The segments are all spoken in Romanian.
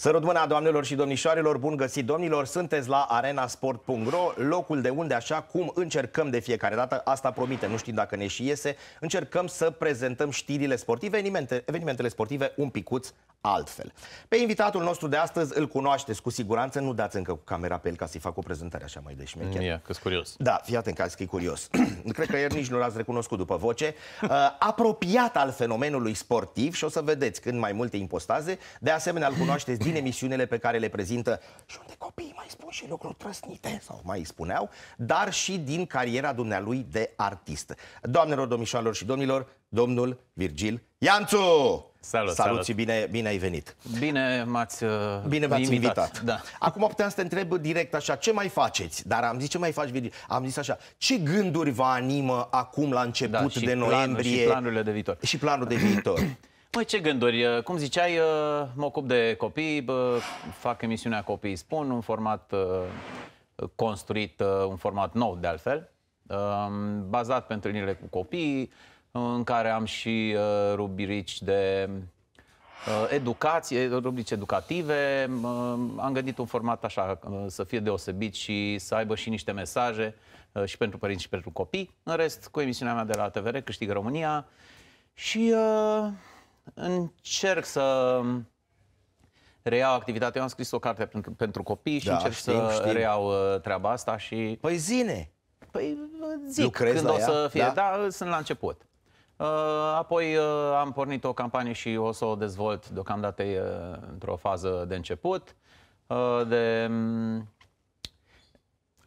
Sărut mâna, doamnelor și domnișoarelor, bun găsit, domnilor, sunteți la arenasport.ro, locul de unde, așa cum încercăm de fiecare dată, asta promite, nu știm dacă ne și iese, încercăm să prezentăm știrile sportive, evenimente, evenimentele sportive un picuț altfel. Pe invitatul nostru de astăzi îl cunoașteți cu siguranță, nu dați încă camera pe el ca să-i fac o prezentare așa mai de Ia, că curios. Da, fii atent că e curios. Cred că ieri nici nu l-ați recunoscut după voce. Uh, apropiat al fenomenului sportiv și o să vedeți când mai multe impostaze, de asemenea îl cunoașteți susțin emisiunile pe care le prezintă și unde copiii mai spun și lucruri trăsnite sau mai spuneau, dar și din cariera dumnealui de artist. Doamnelor, domnișoarelor și domnilor, domnul Virgil Ianțu! Salut, salut, salut. și bine, bine ai venit. Bine m-ați uh, Bine m-ați invitat. invitat. Da. Acum puteam să te întreb direct așa, ce mai faceți? Dar am zis ce mai faci, Virgil? Am zis așa, ce gânduri vă animă acum la început da, de noiembrie? Planul, și planurile de viitor. Și planul de viitor. Păi ce gânduri? Cum ziceai, mă ocup de copii, fac emisiunea Copiii Spun, un format construit, un format nou de altfel, bazat pe întâlnirile cu copii, în care am și rubrici de educație, rubrici educative. Am gândit un format așa, să fie deosebit și să aibă și niște mesaje și pentru părinți și pentru copii. În rest, cu emisiunea mea de la TVR, Câștigă România, și uh, încerc să reiau activitatea. Eu am scris o carte pentru, pentru copii și da, încerc știm, să știm. reiau uh, treaba asta și... Păi zine! Păi uh, zic Lucrezi când o ea? să fie, da? da, sunt la început. Uh, apoi am pornit o campanie și o să o dezvolt deocamdată într-o fază de început. De... Mm,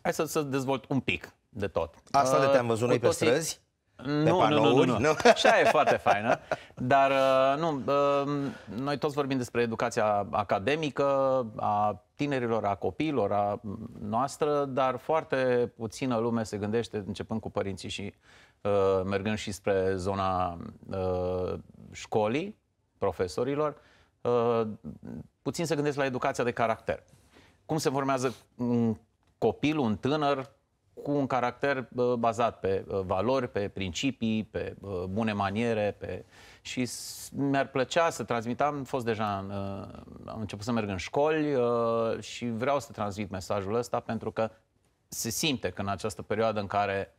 hai să, să dezvolt un pic de tot. Asta de te-am văzut noi pe străzi? nu, Nu, nu, nu. nu. Și e foarte faină. Dar uh, nu, uh, noi toți vorbim despre educația academică, a tinerilor, a copiilor, a noastră, dar foarte puțină lume se gândește, începând cu părinții și uh, mergând și spre zona școlii, profesorilor, puțin se gândesc la educația de caracter. Cum se formează un mm, copil, un tânăr, cu un caracter bazat pe valori, pe principii, pe bune maniere, pe... și mi-ar plăcea să transmit. Am fost deja, în, uh, am început să merg în școli uh, și vreau să transmit mesajul ăsta pentru că se simte că în această perioadă în care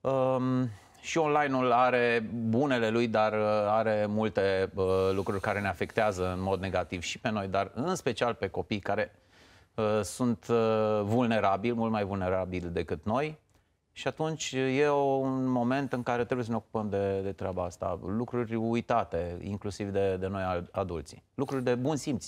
um, și online-ul are bunele lui, dar uh, are multe uh, lucruri care ne afectează în mod negativ și pe noi, dar în special pe copii care Uh, sunt uh, vulnerabili, mult mai vulnerabili decât noi și atunci e un moment în care trebuie să ne ocupăm de, de treaba asta. Lucruri uitate, inclusiv de, de noi adulții. Lucruri de bun simț.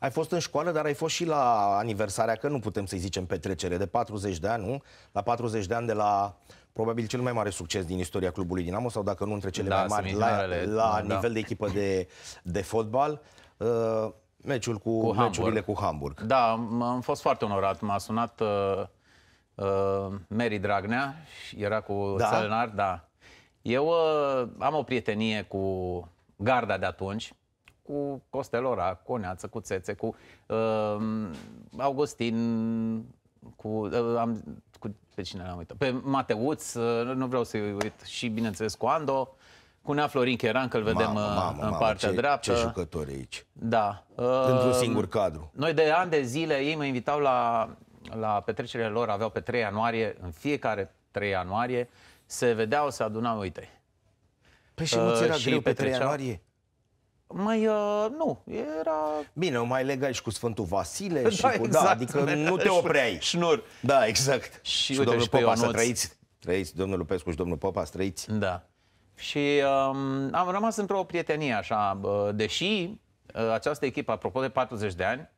Ai fost în școală, dar ai fost și la aniversarea, că nu putem să-i zicem petrecere, de 40 de ani, nu? La 40 de ani de la probabil cel mai mare succes din istoria clubului Dinamo, sau dacă nu între cele da, mai mari, la, la da. nivel de echipă de, de fotbal. Uh, Meciul cu, cu meciurile Hamburg. cu Hamburg. Da, am fost foarte onorat. M-a sunat uh, uh, Mary Dragnea, era cu da? Țelnar, da. Eu uh, am o prietenie cu garda de atunci, cu Costelora, cu Neață, cu Țețe, cu uh, Augustin, cu, uh, am, cu pe cine l-am uitat? Pe Mateuț, uh, nu vreau să-i uit, și bineînțeles cu Ando. Uh, Punea Florin Cheran, că l vedem mamă, uh, mamă, în partea ce, dreaptă. Ce jucători aici. Da. Uh, Într-un singur cadru. Noi de ani de zile, ei mă invitau la, la petrecerile lor, aveau pe 3 ianuarie, în fiecare 3 ianuarie, se vedeau, se adunau, uite. Păi și nu ți uh, era uh, greu pe 3 ianuarie? Mai, uh, nu, era... Bine, mai legai și cu Sfântul Vasile da, și cu... Da, exact, da, adică nu te opreai. Șnur. Da, exact. Și, și uite, domnul și Popa, să trăiți. Trăiți, domnul Lupescu și domnul Popa, să trăiți. Da. Și um, am rămas într-o prietenie așa, deși uh, această echipă, apropo de 40 de ani,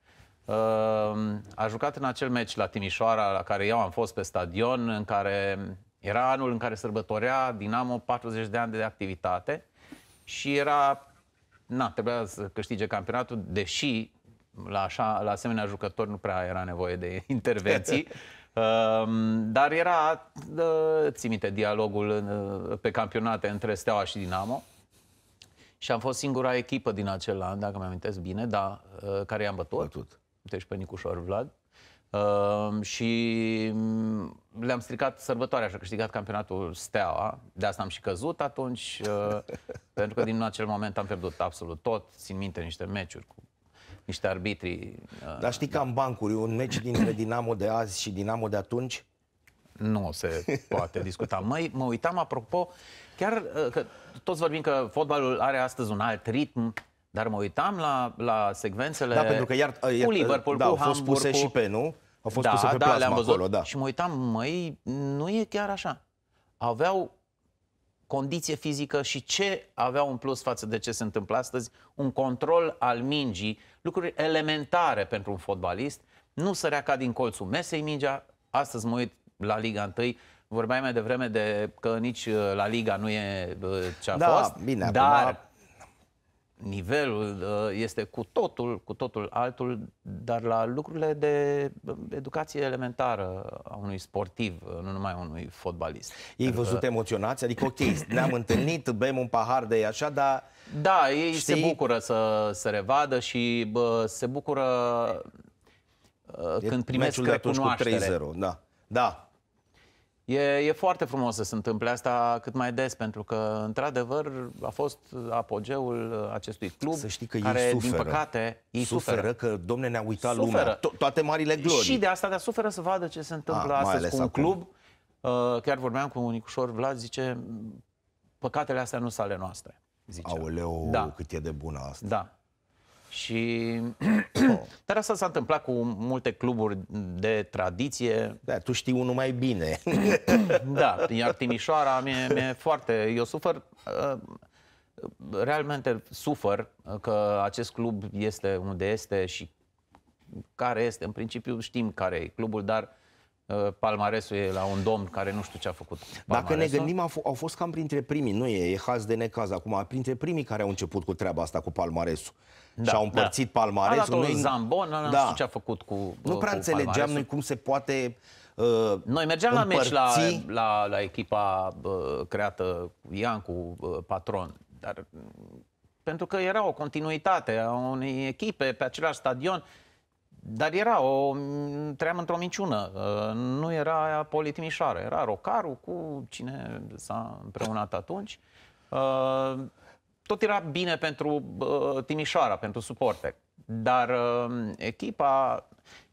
um, a jucat în acel meci la Timișoara, la care eu am fost pe stadion, în care era anul în care sărbătorea Dinamo 40 de ani de activitate și era, na, trebuia să câștige campionatul, deși la, așa, la asemenea jucători nu prea era nevoie de intervenții. Ehm, dar era, ții minte, dialogul ă, pe campionate între Steaua și Dinamo. Și am fost singura echipă din acel an, dacă mi-amintesc bine, da, ă, care i-am bătut. bătut. Deci pe Nicușor Vlad. Uh, și mm, le-am stricat sărbătoarea și a câștigat campionatul Steaua. De asta am și căzut atunci, uh, pentru că din acel moment am pierdut absolut tot. Țin minte niște meciuri cu niște arbitri. Uh, dar știi că da. în bancuri, un meci dintre Dinamo de azi și Dinamo de atunci? Nu se poate discuta. Mai mă uitam, apropo, chiar uh, că toți vorbim că fotbalul are astăzi un alt ritm, dar mă uitam la, la secvențele da, pentru că iar, uh, iar, cu Liverpool, da, cu au fost puse cu... și pe, nu? Au fost da, puse pe da, le-am văzut. acolo, da. Și mă uitam, măi, nu e chiar așa. Aveau condiție fizică și ce avea un plus față de ce se întâmplă astăzi, un control al mingii, lucruri elementare pentru un fotbalist, nu sărea ca din colțul mesei mingea, astăzi mă uit la Liga 1, vorbeai mai devreme de că nici uh, la Liga nu e uh, ce a da, fost, bine, dar nivelul uh, este cu totul, cu totul altul, dar la lucrurile de educație elementară a unui sportiv, uh, nu numai unui fotbalist. Ei văzut emoționați? Adică, ok, ne-am întâlnit, bem un pahar de așa, dar... Da, ei știi... se bucură să se revadă și bă, se bucură uh, e, când primesc recunoaștere. Cu 3-0, da. Da, E, e foarte frumos să se întâmple asta cât mai des, pentru că, într-adevăr, a fost apogeul uh, acestui club. Să știi că care, ei suferă. Din păcate, ei suferă. suferă că, domne, ne-a uitat suferă. lumea. To- toate marile glorii. Și de asta, dar suferă să vadă ce se întâmplă a, ah, astăzi cu un acum. club. Uh, chiar vorbeam cu un Nicușor Vlad, zice, păcatele astea nu sunt ale noastre. Zicea. Aoleu, da. cât e de bună asta. Da. Și... Dar asta s-a întâmplat cu multe cluburi de tradiție. Da, tu știi unul mai bine. da, iar Timișoara mi-e, foarte... Eu sufăr... Uh, realmente sufăr că acest club este unde este și care este. În principiu știm care e clubul, dar Uh, palmaresul e la un domn care nu știu ce a făcut. Palmaresul. Dacă ne gândim, au, au fost cam printre primii, nu e, e haz de necaz acum, printre primii care au început cu treaba asta cu palmaresul. Da, și au da. împărțit da. palmaresul. A dat noi... zambon, da. nu știu ce a făcut cu uh, Nu prea cu înțelegeam palmaresul. noi cum se poate uh, Noi mergeam împărți... la meci la, la, la echipa uh, creată Ian cu uh, Patron, dar mm, pentru că era o continuitate a unei echipe pe același stadion, dar era o, Tream într-o minciună. Uh, nu era Politimișoară, era Rocaru cu cine s-a împreunat atunci. Uh, tot era bine pentru uh, Timișoara, pentru suporteri. Dar echipa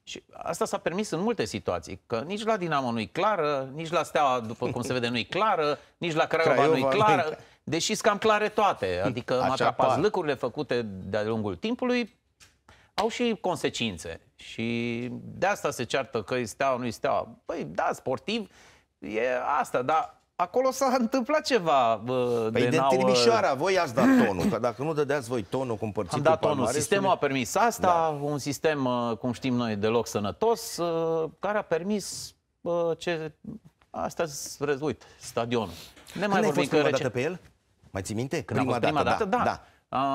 și asta s-a permis în multe situații, că nici la Dinamo nu-i clară, nici la Steaua, după cum se vede, nu-i clară, nici la Craiova, Craiova nu-i clară, deși sunt cam clare toate. Adică Așa atrapați lucrurile făcute de-a lungul timpului, au și consecințe. Și de asta se ceartă că e steaua, nu e steaua. Păi da, sportiv e asta, dar acolo s-a întâmplat ceva bă, păi de, de Timișoara, ă, voi ați dat tonul, că dacă nu dădeați voi tonul cu împărțitul Am dat tonul, palmare, sistemul a permis asta, da. un sistem, ă, cum știm noi, deloc sănătos, ă, care a permis bă, ce... Asta, uite, stadionul. Ne mai Când vorbim fost că rece... pe el? Mai ții minte? Când prima, prima dată, dată da. da.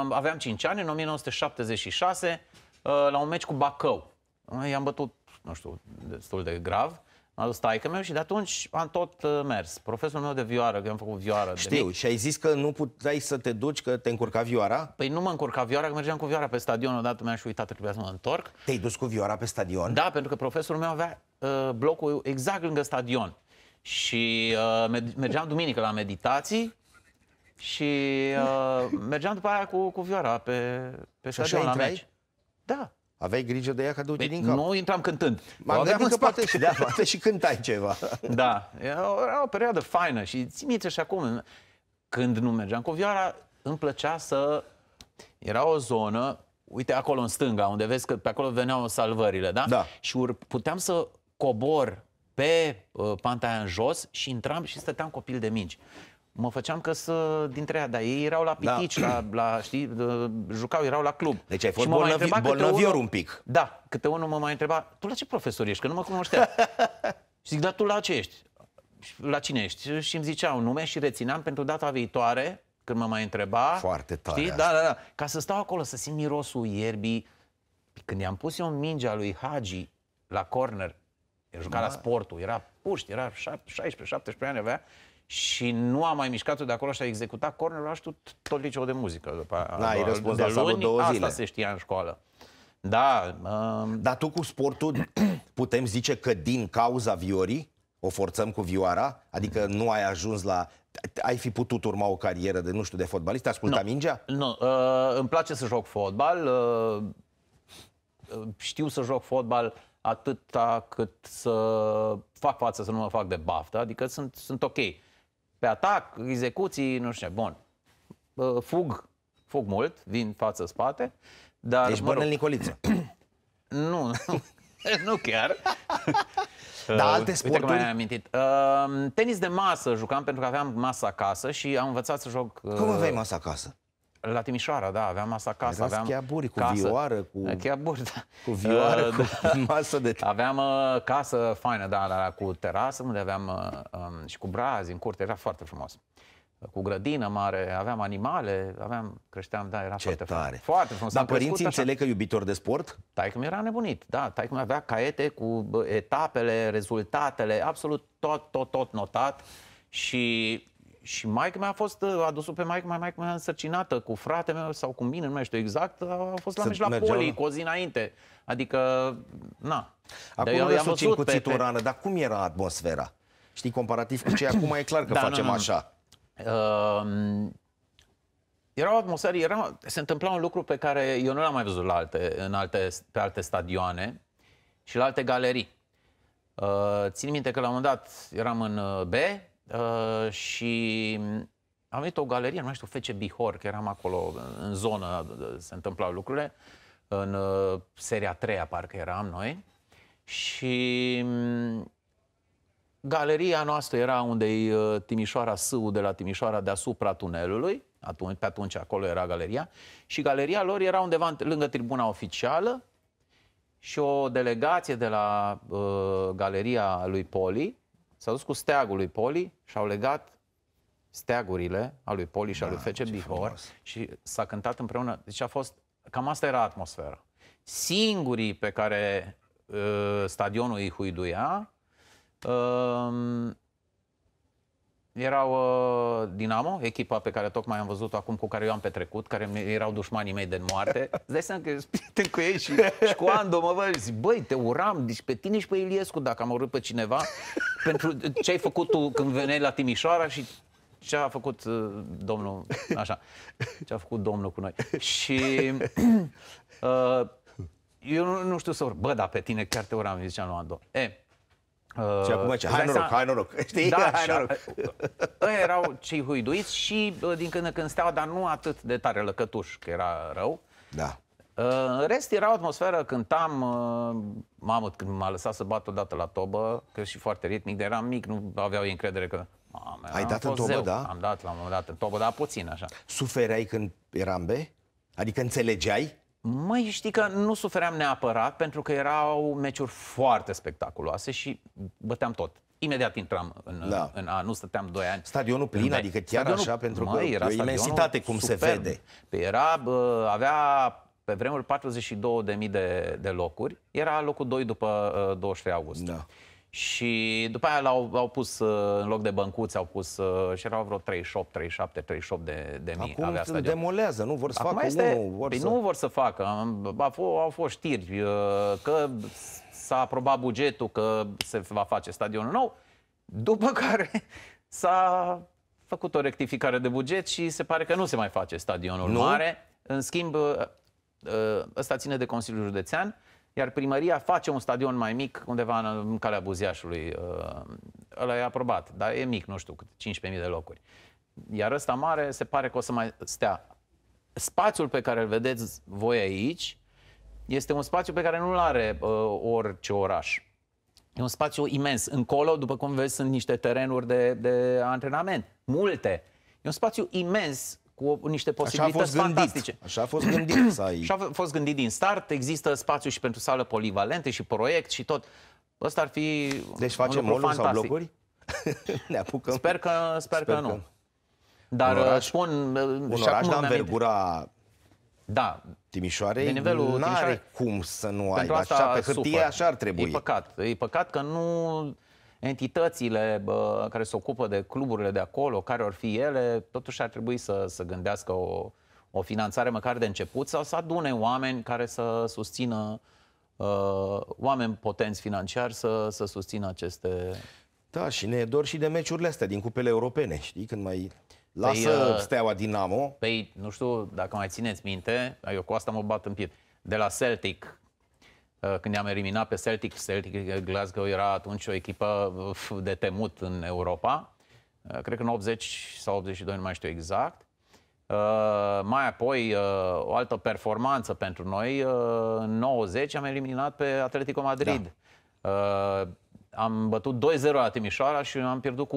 da. Aveam 5 ani, în 1976, Uh, la un meci cu Bacău. Uh, i-am bătut, nu știu, destul de grav. M-a uh, dus taică meu și de atunci am tot mers. Profesorul meu de vioară, că am făcut vioară. Știu, și ai zis că nu puteai să te duci, că te încurca vioara? Păi nu mă încurca vioara, că mergeam cu vioara pe stadion. Odată mi-am uitat că trebuia să mă întorc. Te-ai dus cu vioara pe stadion? Da, pentru că profesorul meu avea uh, blocul exact lângă stadion. Și uh, mergeam duminică la meditații și uh, mergeam după aia cu, cu vioara pe, pe stadion. la meci. Da. Aveai grijă de ea ca de păi, din cap. Nu intram cântând. Mă gândeam că poate și, da. poate și cântai ceva. Da, era o perioadă faină și țin minte și acum, când nu mergeam cu vioara, îmi plăcea să... Era o zonă, uite acolo în stânga, unde vezi că pe acolo veneau salvările, da? Da. Și ur- puteam să cobor pe uh, panta în jos și intram și stăteam copil de mici mă făceam că să dintre ea, dar ei erau la da. pitici, da. la, la, știi, jucau, erau la club. Deci ai fost bolnăvi, bolnavior unul, un pic. Da, câte unul mă mai întreba, tu la ce profesor ești, că nu mă cunoștea. și zic, dar tu la ce ești? La cine ești? Și îmi ziceau nume și rețineam pentru data viitoare, când mă mai întreba. Foarte tare știi? Da, da, da. Ca să stau acolo, să simt mirosul ierbii. Când i-am pus eu mingea lui Hagi la corner, el juca da. la sportul, era puști, era 16-17 ani avea, și nu a mai mișcat-o de acolo și a executat cornerul, a știut tot liceul de muzică. După da, ai răspuns de luni, două zile. Asta se știa în școală. Da. Uh... Dar tu cu sportul putem zice că din cauza viorii o forțăm cu vioara? Adică nu ai ajuns la... Ai fi putut urma o carieră de, nu știu, de fotbalist? Asculta no. mingea? Nu. No. Uh, îmi place să joc fotbal. Uh, uh, știu să joc fotbal atâta cât să fac față să nu mă fac de baftă. Adică sunt, sunt ok pe atac, execuții, nu știu ce. Bun. Fug, fug mult, vin față-spate. Dar, deci mă rog, Nicoliță. nu, nu chiar. Dar uh, alte sporturi? Uite că amintit. Uh, tenis de masă jucam pentru că aveam masă acasă și am învățat să joc... Uh... Cum aveai uh, masă acasă? La Timișoara, da, aveam asta acasă. Erați aveam chiaburi, cu casă. vioară, cu... Eh, chiaburi, da. Cu vioară, uh, cu da. masă de... Aveam uh, casă faină, da, da, da, cu terasă, unde aveam uh, um, și cu brazi în curte, era foarte frumos. Cu grădină mare, aveam animale, aveam, creșteam, da, era Ce foarte tare. frumos. Foarte frumos. Dar părinții înțeleg că iubitor de sport? Taică mi era nebunit, da. Taică mi avea caiete cu etapele, rezultatele, absolut tot, tot, tot notat. Și și maica mea a fost uh, adusă pe maica mea, maica mea însărcinată cu fratele meu sau cu mine, nu mai știu exact, a fost la mijloc la poli, cu o zi înainte. Adică, na. Acum eu am cu pe, rană, pe... dar cum era atmosfera? Știi, comparativ cu ce acum e clar că da, facem nu, nu. așa. Uh, era o atmosferă, era, se întâmpla un lucru pe care eu nu l-am mai văzut la alte, în alte, pe alte stadioane și la alte galerii. Uh, țin minte că la un moment dat eram în uh, B, Uh, și am venit o galerie, nu mai știu, Fece Bihor, că eram acolo în zonă, se întâmplau lucrurile, în uh, seria 3 parcă eram noi. Și mm, galeria noastră era unde e uh, Timișoara Sâu de la Timișoara deasupra tunelului, atunci, pe atunci acolo era galeria, și galeria lor era undeva lângă tribuna oficială și o delegație de la uh, galeria lui Poli S-au dus cu steagul lui Poli și au legat steagurile a lui Poli și da, a lui da, Fece Bihor și s-a cântat împreună. Deci a fost, cam asta era atmosfera. Singurii pe care uh, stadionul îi huiduia uh, erau uh, Dinamo, echipa pe care tocmai am văzut-o acum, cu care eu am petrecut, care erau dușmanii mei de moarte. Îți dai seama că eu prieten cu ei și, și cu Ando mă văd zic, băi, te uram, deci pe tine și pe Iliescu dacă am urât pe cineva, pentru ce ai făcut tu când veneai la Timișoara și ce a făcut uh, domnul, așa, ce a făcut domnul cu noi. Și uh, eu nu, nu știu să urc, bă, da, pe tine chiar te uram, zicea lui Ando. E, Uh, și acum uh, ce? Hai noroc, hai noroc. Da, Știi? Da, hai noroc. Ăia erau cei huiduiți și din când în când steau, dar nu atât de tare lăcătuș, că era rău. Da. Uh, în rest era o atmosferă, cântam, uh, mamă, când m-a lăsat să bat odată la tobă, că și foarte ritmic, de eram mic, nu aveau încredere că... Mame, Ai dat în tobă, zeu. da? Am dat la un moment dat în tobă, dar puțin așa. Suferai când eram B? Adică înțelegeai? Mai știi că nu sufeream neapărat pentru că erau meciuri foarte spectaculoase și băteam tot. Imediat intram în, da. în a, nu stăteam 2 ani. Stadionul plin, adică chiar stadionul, așa, pentru mă, că era o imensitate cum superb. se vede. Păi era, bă, avea pe vremuri 42.000 de, de locuri, era locul 2 după uh, 23 august. Da. Și după aia l-au au pus uh, în loc de băncuți, au pus uh, și erau vreo 38, 37, 38 de, de mii. Acum avea demolează, nu vor să Acum facă este, unul, vor păi să... Nu vor să facă. Au fost știri uh, că s-a aprobat bugetul, că se va face stadionul nou, după care s-a făcut o rectificare de buget și se pare că nu se mai face stadionul nu? mare. În schimb, ăsta ține de Consiliul Județean iar primăria face un stadion mai mic undeva în, în calea Buziașului. Uh, ăla e aprobat, dar e mic, nu știu, 15.000 de locuri. Iar ăsta mare se pare că o să mai stea. Spațiul pe care îl vedeți voi aici este un spațiu pe care nu-l are uh, orice oraș. E un spațiu imens. Încolo, după cum vezi, sunt niște terenuri de, de antrenament. Multe. E un spațiu imens cu niște posibilități Așa a fost fantastice. Gândit. Așa a fost gândit să ai... Așa a fost gândit din start, există spațiu și pentru sală polivalente și proiect și tot. Ăsta ar fi Deci facem mall sau blocuri? ne apucăm. Sper că, sper sper că, că nu. Dar uh, oraș, spun... Uh, Un și oraș de anvergura da. Timișoarei de nivelul n-are Timișoare... cum să nu ai. Pentru asta, Așa pe hârtie super. așa ar trebui. E păcat. E păcat că nu entitățile bă, care se ocupă de cluburile de acolo, care ar fi ele, totuși ar trebui să, să gândească o, o finanțare măcar de început sau să adune oameni care să susțină uh, oameni potenți financiari să, să susțină aceste... Da, și ne dor și de meciurile astea din cupele europene, știi? Când mai păi, lasă păi, steaua Dinamo... Păi, nu știu dacă mai țineți minte, eu cu asta mă bat în piept. De la Celtic, Uh, când am eliminat pe Celtic, Celtic Glasgow era atunci o echipă uh, de temut în Europa, uh, cred că în 80 sau 82, nu mai știu exact. Mai apoi, o altă performanță pentru noi, în 90 am eliminat pe Atletico Madrid. Da. Am bătut 2-0 la Timișoara și am pierdut cu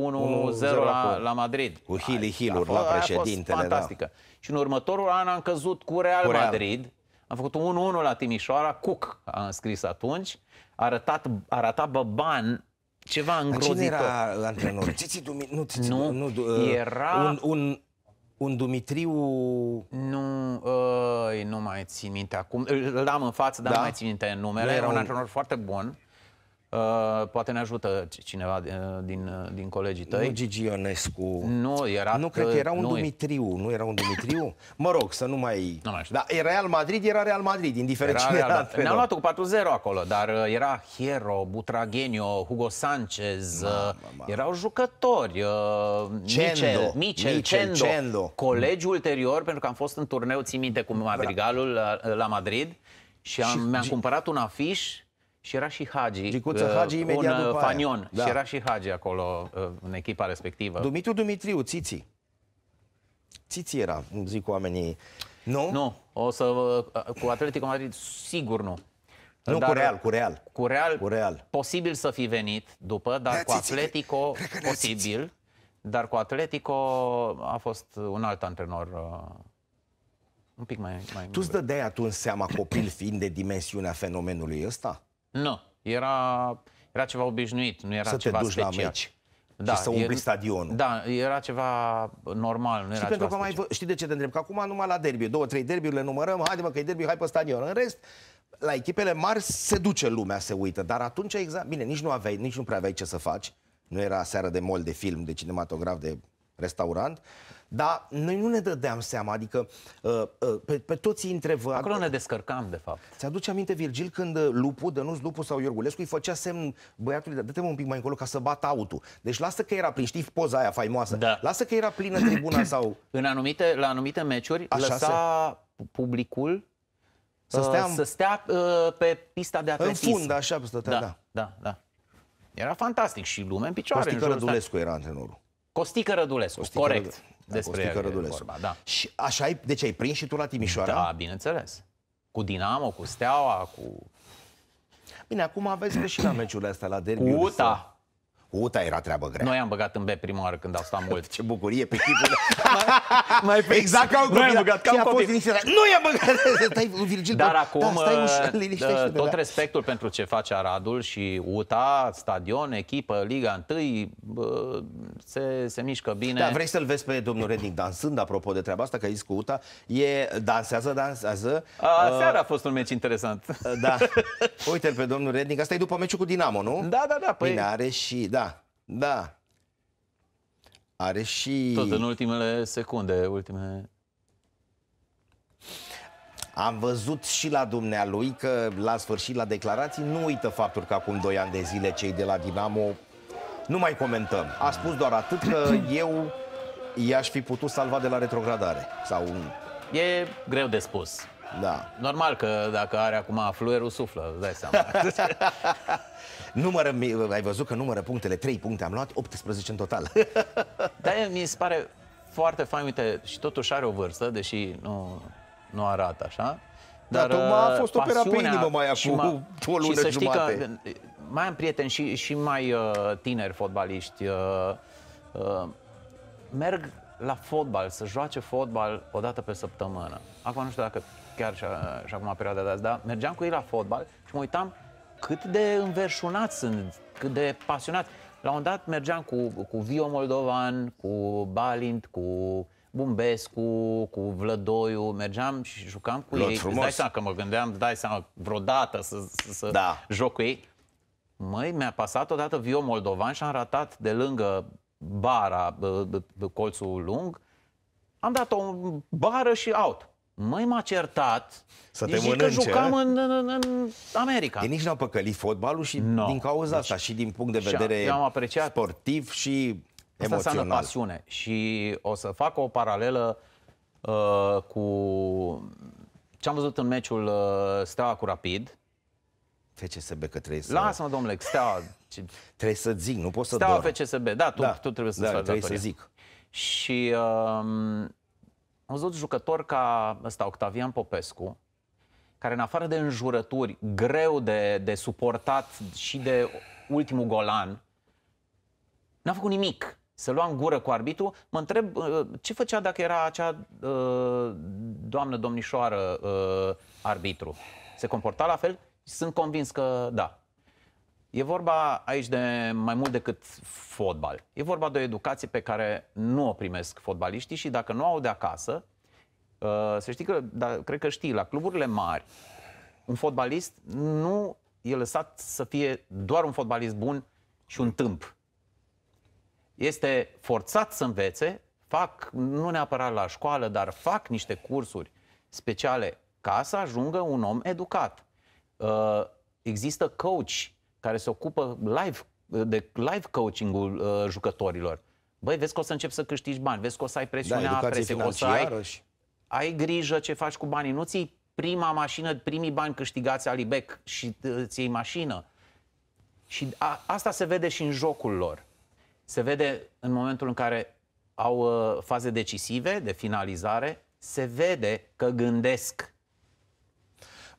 1-0 la, la Madrid. Cu Hili Hiluri la președintele. Da. Fantastică. Da. Și în următorul an am căzut cu Real, cu Real. Madrid am făcut 1-1 la Timișoara, Cook a înscris atunci, arătat, arăta Băban ceva îngrozitor. Cine era antrenor? Țiți Dumi... Nu, țiți, nu, nu uh, era... Un, un, un Dumitriu... Nu, uh, nu mai țin minte acum. L-am în față, dar da? nu mai țin minte numele. Da, era, era un antrenor foarte bun. Uh, poate ne ajută cineva uh, din, uh, din colegii tăi. Nu Gigi Ionescu. Nu, era... Nu, cred că era un noi. Dumitriu. Nu era un Dumitriu? Mă rog, să nu mai... Nu mai știu. Da, era Real Madrid, era Real Madrid, indiferent era cine era. Ne-am luat cu 4-0 acolo, dar era Hierro, Butragenio, Hugo Sanchez, ma, ma, ma. erau jucători. Cendo, Michel, Michel, Michel Cendo, Cendo. Colegi ulterior, pentru că am fost în turneu, ții minte, cu da. Madrigalul la, la Madrid și am, și mi-am cumpărat un afiș și era și Hagi, Gicuță uh, Hagi imediat un uh, după fanion, Da. și era și Hagi acolo uh, în echipa respectivă. Dumitru Dumitriu, Țiții. Țiții era, zic oamenii. Nu? Nu, o să, cu Atletico Madrid sigur nu. Nu, dar, cu Real, cu Real. Cu Real, cu Real, posibil să fi venit după, dar cu Atletico posibil. Dar cu Atletico a fost un alt antrenor un pic mai... mai tu îți dădeai atunci seama, copil fiind de dimensiunea fenomenului ăsta? Nu. Era, era ceva obișnuit, nu era Să ceva te duci special. la meci. Da, și să umpli e, stadionul. Da, era ceva normal, nu era pentru ceva că mai vă, Știi de ce te întreb? Că acum numai la derby, două, trei derbiurile numărăm, haide mă că e derby, hai pe stadion. În rest, la echipele mari se duce lumea, se uită, dar atunci exact, bine, nici nu aveai, nici nu prea aveai ce să faci. Nu era seară de mol de film, de cinematograf, de restaurant, dar noi nu ne dădeam seama, adică uh, uh, pe, pe toți între vă... Acolo ne descărcam, de fapt. Ți-aduce aminte, Virgil, când uh, Lupu, Dănuț Lupu sau Iorgulescu îi făcea semn băiatului, dă-te un pic mai încolo ca să bat autul. Deci lasă că era plin, știi poza aia faimoasă, da. lasă că era plină tribuna sau... În anumite, la anumite meciuri Așa lăsa se... publicul să stea, uh, să stea uh, pe pista de atletism. În fund, așa stătea, da. Da, da, da. Era fantastic și lume în picioare. Costică în Rădulescu era antrenorul. Costică Rădulescu, Costică corect. Rădulescu. Despre Costică Rădulescu. Vorba, da. Și așa ai, deci ai prins și tu la Timișoara? Da, bineînțeles. Cu Dinamo, cu Steaua, cu... Bine, acum aveți că și la meciurile astea, la derbiuri... Cu UTA! UTA era treabă grea. Noi am băgat în B prima oară când au stat mult. Ce bucurie pe tipul mai, mai Exact ca un copil. Noi am băgat, ca un copil. liniște, nu i-am băgat. Stai, Virgil, Dar acum, da, stai liniște, uh, uh da. tot respectul pentru ce face Aradul și UTA, stadion, echipă, Liga 1, se, se mișcă bine. Da, vrei să-l vezi pe domnul Redding dansând, apropo de treaba asta, că ai cu UTA, e, dansează, dansează. A, uh, seara a fost un meci interesant. Da. Uite-l pe domnul Redding, asta e după meciul cu Dinamo, nu? Da, da, da. Păi... Bine, are și, da, da. Are și... Tot în ultimele secunde, ultimele... Am văzut și la dumnealui că la sfârșit, la declarații, nu uită faptul că acum 2 ani de zile cei de la Dinamo nu mai comentăm. A spus doar atât că eu i-aș fi putut salva de la retrogradare. Sau... E greu de spus. Da. Normal că dacă are acum fluierul, suflă, îți dai seama. numără, ai văzut că numără punctele, 3 puncte am luat, 18 în total. da, mi se pare foarte fain, uite, și totuși are o vârstă, deși nu, nu arată așa. Da, dar da, tocmai a uh, fost opera pe inimă mai acum o lună și să jumate. Că mai am prieteni și, și mai uh, tineri fotbaliști. Uh, uh, merg la fotbal, să joace fotbal o dată pe săptămână. Acum nu știu dacă chiar și, și acum perioada de azi, dar mergeam cu ei la fotbal și mă uitam cât de înverșunați sunt, cât de pasionați. La un dat mergeam cu, cu Vio Moldovan, cu Balint, cu Bumbescu, cu Vlădoiu, mergeam și jucam cu Lot ei. Frumos. Îți dai seama că mă gândeam, dai seama vreodată să, să, să da. joc cu ei. Măi, mi-a pasat odată Vio Moldovan și am ratat de lângă bara, colțul lung, am dat o bară și out. Măi, m-a certat. Să te mănânce. că jucam eh? în, în, în America. Ei nici n-au păcălit fotbalul și no. din cauza deci, asta și din punct de vedere și am apreciat. sportiv și asta emoțional. Asta înseamnă pasiune. Și o să fac o paralelă uh, cu ce am văzut în meciul uh, Steaua cu Rapid. FCSB că trebuie să... Lasă-mă, domnule, Steaua... trebuie să zic, nu poți să Steaua dorm. FCSB, da, tu, da, tu trebuie să da, trebuie să zic. Și... Uh, am văzut jucători ca ăsta, Octavian Popescu, care în afară de înjurături greu de, de suportat și de ultimul golan, n-a făcut nimic. Să lua în gură cu arbitru. Mă întreb uh, ce făcea dacă era acea uh, doamnă domnișoară uh, arbitru. Se comporta la fel? Sunt convins că da. E vorba aici de mai mult decât fotbal. E vorba de o educație pe care nu o primesc fotbaliștii și dacă nu au de acasă, uh, să știi că, dar cred că știi, la cluburile mari, un fotbalist nu e lăsat să fie doar un fotbalist bun și un tâmp. Este forțat să învețe, fac, nu neapărat la școală, dar fac niște cursuri speciale ca să ajungă un om educat. Uh, există coach care se ocupă live, de live coaching-ul uh, jucătorilor. Băi, vezi că o să începi să câștigi bani, vezi că o să ai presiunea da, presiei, o să ai, și... ai grijă ce faci cu banii. Nu ți prima mașină, primii bani câștigați Alibec și îți iei mașină. Și a, asta se vede și în jocul lor. Se vede în momentul în care au uh, faze decisive de finalizare, se vede că gândesc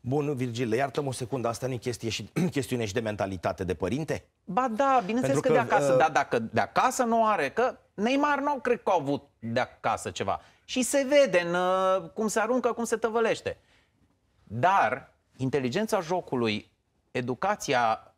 Bun, Virgil. iartă-mă o secundă, asta nu e chestie și, chestiune și de mentalitate de părinte? Ba da, bineînțeles că, că de acasă, uh... da, dacă de acasă nu are, că Neymar nu cred că a avut de acasă ceva. Și se vede în uh, cum se aruncă, cum se tăvălește. Dar inteligența jocului, educația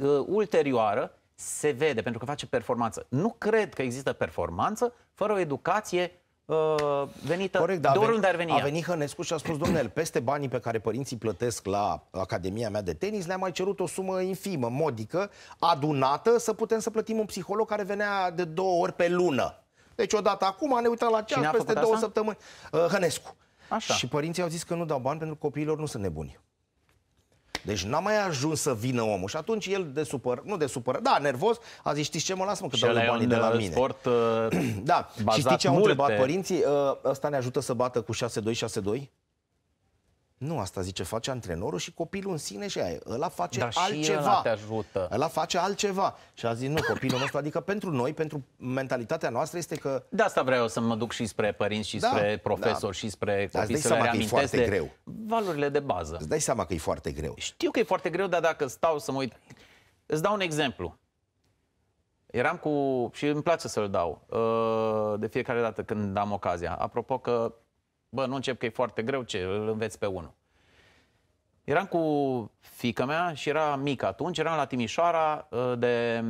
uh, ulterioară, se vede pentru că face performanță. Nu cred că există performanță fără o educație Uh, venită Corect, da, de oriunde ar veni. A venit Hănescu și a spus, domnule, peste banii pe care părinții plătesc la Academia mea de tenis, le-am mai cerut o sumă infimă, modică, adunată, să putem să plătim un psiholog care venea de două ori pe lună. Deci odată acum ne uitat la ceas, peste două asta? săptămâni. Uh, Hănescu. Așa. Și părinții au zis că nu dau bani pentru că copiilor nu sunt nebuni. Deci n-a mai ajuns să vină omul. Și atunci el de supăr, nu de supăr, da, nervos, a zis, știți ce mă lasă, mă, că dau banii de la uh, mine. Sport, uh, da, și știi ce au multe. întrebat părinții? Uh, ăsta ne ajută să bată cu 6-2, 6-2? Nu, asta zice, face antrenorul și copilul în sine și aia. Ăla face Dar altceva. Și ăla te ajută. Ăla face altceva. Și a zis, nu, copilul nostru, adică pentru noi, pentru mentalitatea noastră este că... De asta vreau să mă duc și spre părinți, și da, spre da. profesori, da. și spre copii, să le amintesc foarte de greu. valurile de bază. Îți dai seama că e foarte greu. Știu că e foarte greu, dar dacă stau să mă uit... Îți dau un exemplu. Eram cu... și îmi place să-l dau uh, de fiecare dată când am ocazia. Apropo că Bă, nu încep că e foarte greu, ce, îl înveți pe unul. Eram cu fica mea și era mică atunci, eram la Timișoara ă, de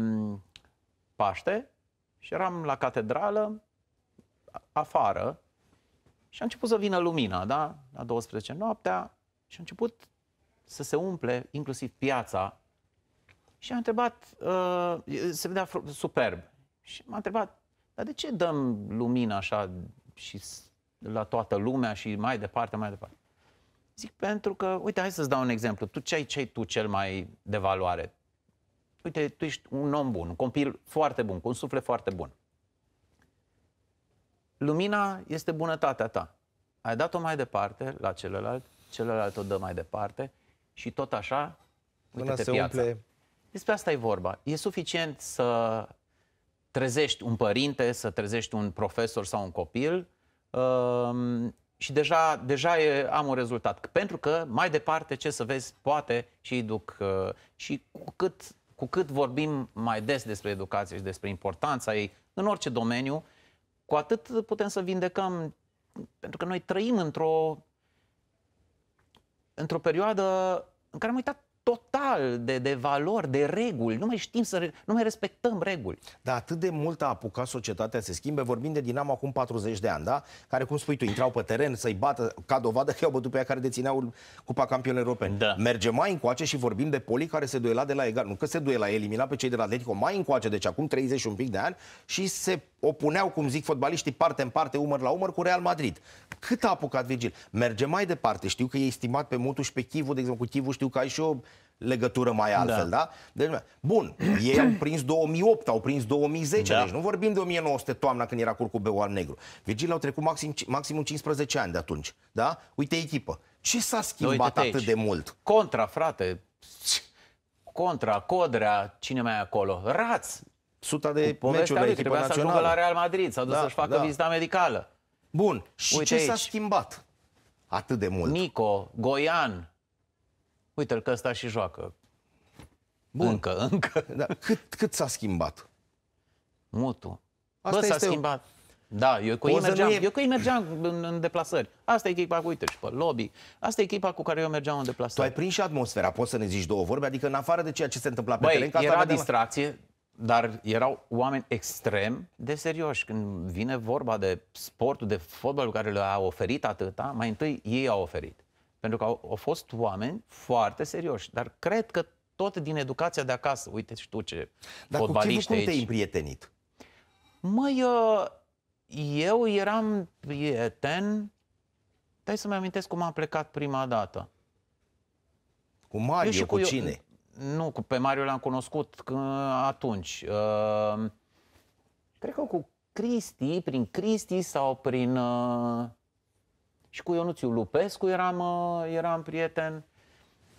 Paște și eram la catedrală afară și a început să vină lumina, da? La 12 noaptea și a început să se umple inclusiv piața și a întrebat, uh, se vedea superb, și m-a întrebat, dar de ce dăm lumină așa și la toată lumea și mai departe, mai departe. Zic, pentru că, uite, hai să-ți dau un exemplu. Tu ce ai, ce ai tu cel mai de valoare? Uite, tu ești un om bun, un copil foarte bun, cu un suflet foarte bun. Lumina este bunătatea ta. Ai dat-o mai departe la celălalt, celălalt o dă mai departe și tot așa, uite se piața. Umple... Despre asta e vorba. E suficient să trezești un părinte, să trezești un profesor sau un copil Ehm, și deja, deja e, am un rezultat. Pentru că mai departe, ce să vezi, poate și îi duc. Uh, și cu cât, cu cât vorbim mai des despre educație și despre importanța ei în orice domeniu, cu atât putem să vindecăm, pentru că noi trăim într-o într-o perioadă în care am uitat total de, de valori, de reguli. Nu mai știm să... nu mai respectăm reguli. Dar atât de mult a apucat societatea să se schimbe, vorbim de Dinamo acum 40 de ani, da? Care, cum spui tu, intrau pe teren să-i bată ca dovadă că i-au bătut pe ea care dețineau Cupa Campionilor Europeni. Da. Merge mai încoace și vorbim de Poli care se duela de la egal. Nu că se duela, elimina pe cei de la Atletico mai încoace, deci acum 30 și un pic de ani și se opuneau, cum zic fotbaliștii, parte în parte, umăr la umăr cu Real Madrid. Cât a apucat Virgil? Merge mai departe. Știu că e estimat pe Mutu și pe Chivu, de exemplu, cu Chivu știu că ai și o legătură mai da. altfel, da? da? Deci, bun, ei au prins 2008, au prins 2010, da. deci nu vorbim de 1900 toamna când era curcubeu al negru. Virgil au trecut maxim, maximum 15 ani de atunci, da? Uite echipă, ce s-a schimbat atât atât de mult? Contra, frate, contra, Codrea, cine mai e acolo? Raț! Suta de meciuri la echipă trebuia să ajungă la Real Madrid, s-a dus da, să-și facă da. vizita medicală. Bun, și Uite ce s-a schimbat atât de mult? Nico, Goian, uite-l că ăsta și joacă. Bun. Încă, încă. Da. Cât, cât s-a schimbat? Mutu. Asta Bă, s-a schimbat. O... Da, eu cu, ei mergeam, e... eu cu ei mergeam în, în deplasări. Asta e echipa, uite și pe lobby. Asta e echipa cu care eu mergeam în deplasări. Tu ai prins și atmosfera, poți să ne zici două vorbe, adică în afară de ceea ce se întâmpla pe Băi, teren. Că era distracție, la... dar erau oameni extrem de serioși. Când vine vorba de sportul, de fotbalul care le-a oferit atâta, mai întâi ei au oferit. Pentru că au, au fost oameni foarte serioși, dar cred că tot din educația de acasă. Uite și tu ce Dar cu ce, cum te-ai împrietenit? Măi, uh, eu eram prieten... Dai să-mi amintesc cum am plecat prima dată. Cu Mario, și cu, cu cine? Eu, nu, cu, pe Mario l-am cunoscut atunci. Uh, cred că cu Cristi, prin Cristi sau prin... Uh, și cu Ionuțiu Lupescu eram, uh, eram prieten.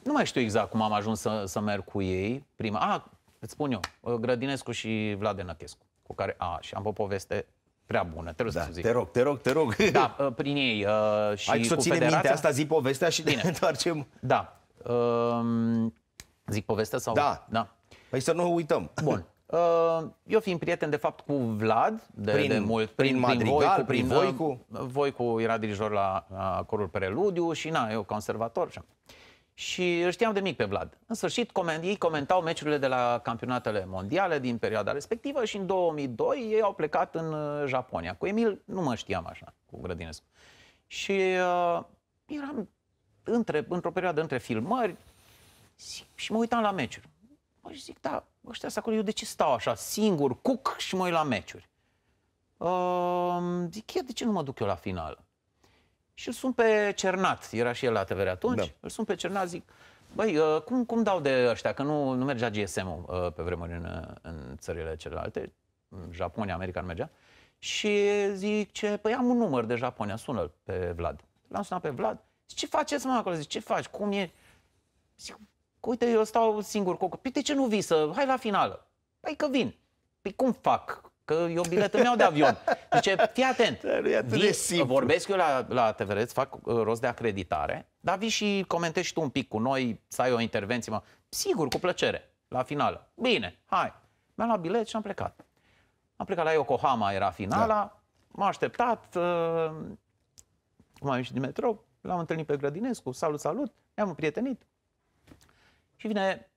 Nu mai știu exact cum am ajuns să, să merg cu ei. Prima, a, îți spun eu, uh, Grădinescu și Vlad Enăchescu, cu care, a, și am o poveste prea bună, trebuie da, să zic. Te rog, te rog, te rog. Da, uh, prin ei uh, și Hai să cu federația. minte asta, zi povestea și Bine. ne întoarcem. Da. Uh, zic povestea sau... Da. da. Păi să nu uităm. Bun. Uh, eu fiind prieten, de fapt, cu Vlad, de, prin, de mult, prin, prin Madrigal, prin Voicu. Da, prin uh, Voicu. Voicu era dirijor la, la corul Preludiu și, na, eu conservator. și Și îl știam de mic pe Vlad. În sfârșit, coment, ei comentau meciurile de la campionatele mondiale din perioada respectivă și în 2002 ei au plecat în uh, Japonia. Cu Emil nu mă știam așa, cu Grădinescu. Și uh, eram între, într-o perioadă între filmări și, și mă uitam la meciuri. Mă, și zic, da, ăștia acolo, eu de ce stau așa, singur, cuc și mă uit la meciuri? Uh, zic, de ce nu mă duc eu la finală? Și îl sun pe Cernat, era și el la TVR atunci, da. îl sun pe Cernat, zic, băi, uh, cum, cum dau de ăștia, că nu, nu mergea GSM-ul uh, pe vremuri în, în țările celelalte, în Japonia, America nu mergea, și zic, ce, păi am un număr de Japonia, sună-l pe Vlad. L-am sunat pe Vlad, zic, ce faceți mă acolo? Zic, ce faci, cum e? Zic, uite, eu stau singur cu Păi de ce nu vii să... Hai la finală. Păi că vin. Păi cum fac? Că eu biletul meu de avion. Zice, fii atent. Vii, vorbesc eu la, la TVR, îți fac uh, rost de acreditare, dar vii și comentezi tu un pic cu noi, să ai o intervenție. Mă. Sigur, cu plăcere, la finală. Bine, hai. Mi-am luat bilet și am plecat. Am plecat la Yokohama, era finala, da. m-a așteptat, uh, cum am ieșit din metrou, l-am întâlnit pe Grădinescu, salut, salut, ne-am prietenit, și vine,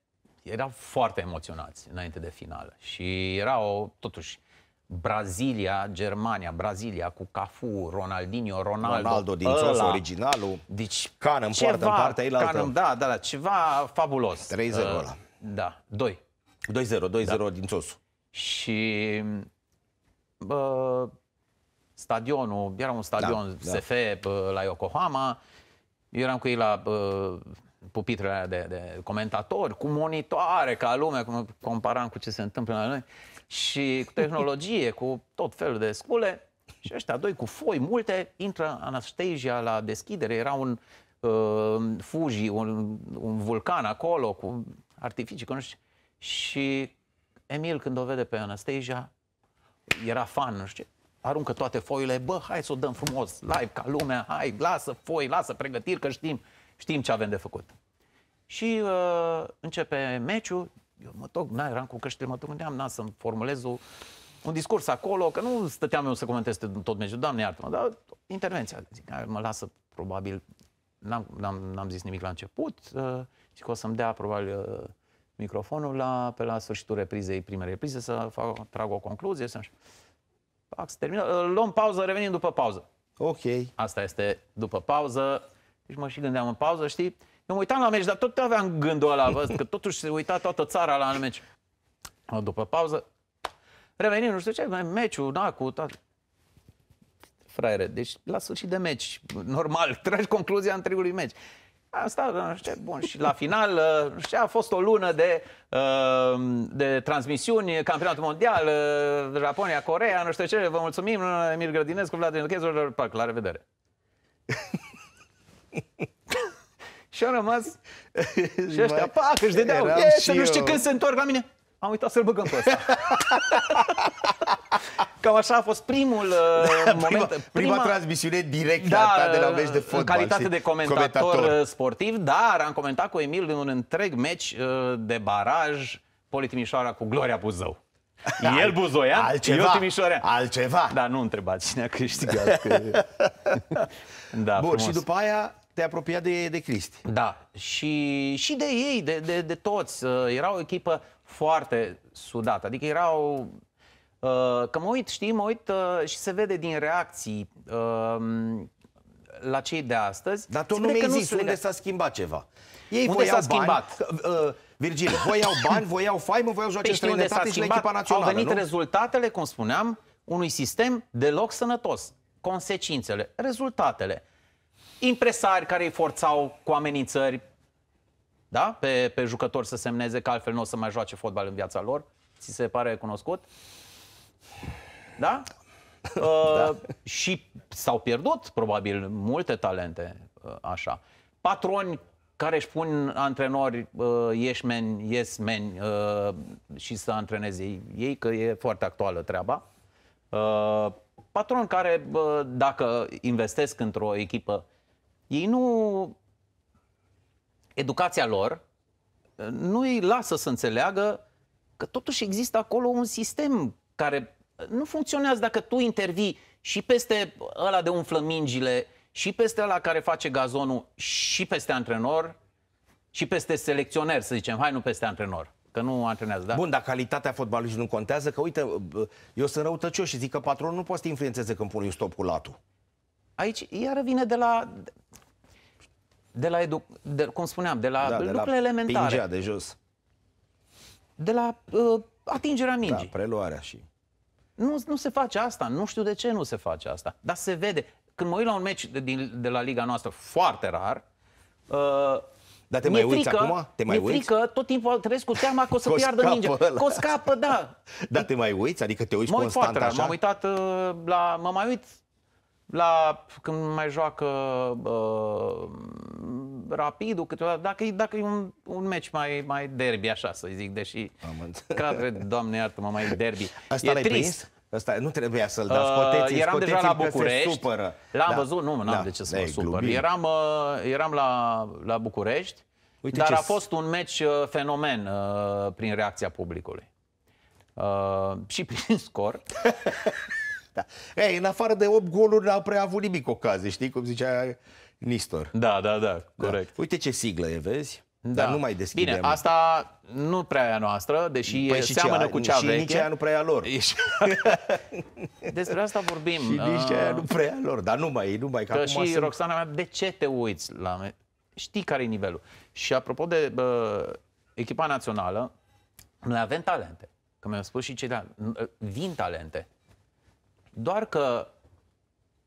erau foarte emoționați înainte de finală. Și erau, totuși, Brazilia, Germania, Brazilia cu Cafu, Ronaldinho, Ronaldo, Ronaldo din sos, originalul. Deci Can în poartă în partea ilaltă. Can, da, da, da, ceva fabulos. 3-0 uh, ăla. Da, 2. 2-0, 2-0 da. din sos. Și bă, stadionul, era un stadion da, SF da. la Yokohama. Eu eram cu ei la bă, pupitrele de, de comentatori, cu monitoare ca lume, cum comparam cu ce se întâmplă la noi, și cu tehnologie, cu tot felul de scule. Și ăștia doi cu foi multe intră Anastasia la deschidere. Era un uh, Fuji, un, un vulcan acolo cu artificii, cu nu știu. Și Emil, când o vede pe Anastasia, era fan, nu știu aruncă toate foile, bă, hai să o dăm frumos, live, ca lumea, hai, lasă foi, lasă pregătiri, că știm știm ce avem de făcut. Și uh, începe meciul, eu mă toc, na, eram cu căștile, mă gândeam, na, să-mi formulez un, un discurs acolo, că nu stăteam eu să comentez tot meciul, doamne iartă-mă, dar intervenția, zic, mă lasă probabil, n-am, n-am, n-am zis nimic la început, uh, zic că o să-mi dea probabil uh, microfonul la, pe la sfârșitul reprizei, prima reprize, să fac, trag o concluzie, să Pac, se termină, uh, luăm pauză, revenim după pauză. Ok. Asta este după pauză, deci mă și gândeam în pauză, știi? Eu mă uitam la meci, dar tot aveam gândul ăla, văd, că totuși se uita toată țara la meci. După pauză, revenim, nu știu ce, meciul, da, cu toate. Fraiere, deci la sfârșit de meci, normal, tragi concluzia întregului meci. Asta, nu știu, ce, bun, și la final, uh, nu știu, a fost o lună de, uh, de transmisiuni, campionatul mondial, uh, Japonia, Corea, nu știu ce, vă mulțumim, Emil Grădinescu, Vlad Enichezu, la revedere! și au rămas și ăștia, că își dădeau, e, să nu știu când se întorc la mine. Am uitat să-l băgăm pe ăsta. Cam așa a fost primul uh, da, moment. Prima, prima, prima transmisiune directă da, ta de la meci de fotbal. În calitate de comentator, comentator uh, sportiv, dar am comentat cu Emil în un întreg meci uh, de baraj Politimișoara cu Gloria Buzău. Da, El Buzoia, altceva, eu Timișoarea. Altceva. Da, nu întrebați cine a câștigat. Că... da, Bun, frumos. și după aia te apropia de, de Cristi. Da, și, și de ei, de, de, de toți. Uh, era o echipă foarte sudată. Adică erau... Uh, că mă uit, știi, mă uit uh, și se vede din reacții la cei de astăzi. Dar tu nu mi-ai zis nu unde s-a schimbat ceva. Ei unde s-a schimbat? Bani, uh, Virgil, iau bani, iau faimă, iau joace păi străinătate și la echipa națională. Au venit nu? rezultatele, cum spuneam, unui sistem deloc sănătos. Consecințele, rezultatele impresari care îi forțau cu amenințări da? pe, pe jucători să semneze, că altfel nu o să mai joace fotbal în viața lor. Ți se pare cunoscut? Da? Uh, da. Uh, și s-au pierdut probabil multe talente uh, așa. Patroni care își pun antrenori uh, men, iesmeni uh, și să antreneze ei, ei, că e foarte actuală treaba. Uh, patron care, uh, dacă investesc într-o echipă ei nu... Educația lor nu îi lasă să înțeleagă că totuși există acolo un sistem care nu funcționează dacă tu intervii și peste ăla de umflă mingile, și peste ăla care face gazonul, și peste antrenor, și peste selecționer, să zicem, hai nu peste antrenor că nu antrenează, da? Bun, dar calitatea fotbalului nu contează, că uite, eu sunt răutăcios și zic că patronul nu poate să te influențeze când pun eu stop cu latul. Aici iar vine de la, de la, edu- de, cum spuneam, de la da, lucrurile de la elementare. Pingea de jos. De la uh, atingerea da, mingii. Da, preluarea și... Nu, nu se face asta, nu știu de ce nu se face asta, dar se vede. Când mă uit la un meci de, din, de la liga noastră, foarte rar, uh, dar te mai uiți frică, acum? Te mai uiți? frică, tot timpul trăiesc cu teama că o să C-o piardă mingea. Că o scapă, da. Dar te mai uiți? Adică te uiți mă constant foarte, așa? M-am uitat uh, la... Mă mai uit la când mai joacă uh, rapidul câteodată, dacă, dacă e un, un meci mai, mai derby, așa să zic, deși cadre, doamne iartă-mă, mai derby. Asta e trist. Prins? Asta nu trebuia să-l uh, dați scoteți, uh, Eram deja la București. Supără. L-am da. văzut, nu, n-am da. de ce să mă supăr. Eram, uh, eram la, la București, Uite dar ce... a fost un meci uh, fenomen uh, prin reacția publicului. Uh, și prin scor. Da. Ei, în afară de 8 goluri n-a prea avut nimic ocazie, știi? Cum zicea Nistor. Da, da, da, da. corect. Da. Uite ce siglă e, vezi? Da. Dar nu mai deschidem. Bine, asta nu prea e a noastră, deși păi și seamănă cea, cu cea și veche. nici aia nu prea e a lor. Despre asta vorbim. Și nici aia uh, nu prea e a lor, dar nu mai, nu mai. Că, că acum și sunt... Roxana mea, de ce te uiți la me- Știi care e nivelul. Și apropo de bă, echipa națională, noi avem talente. Că mi-au spus și cei de vin talente. Doar că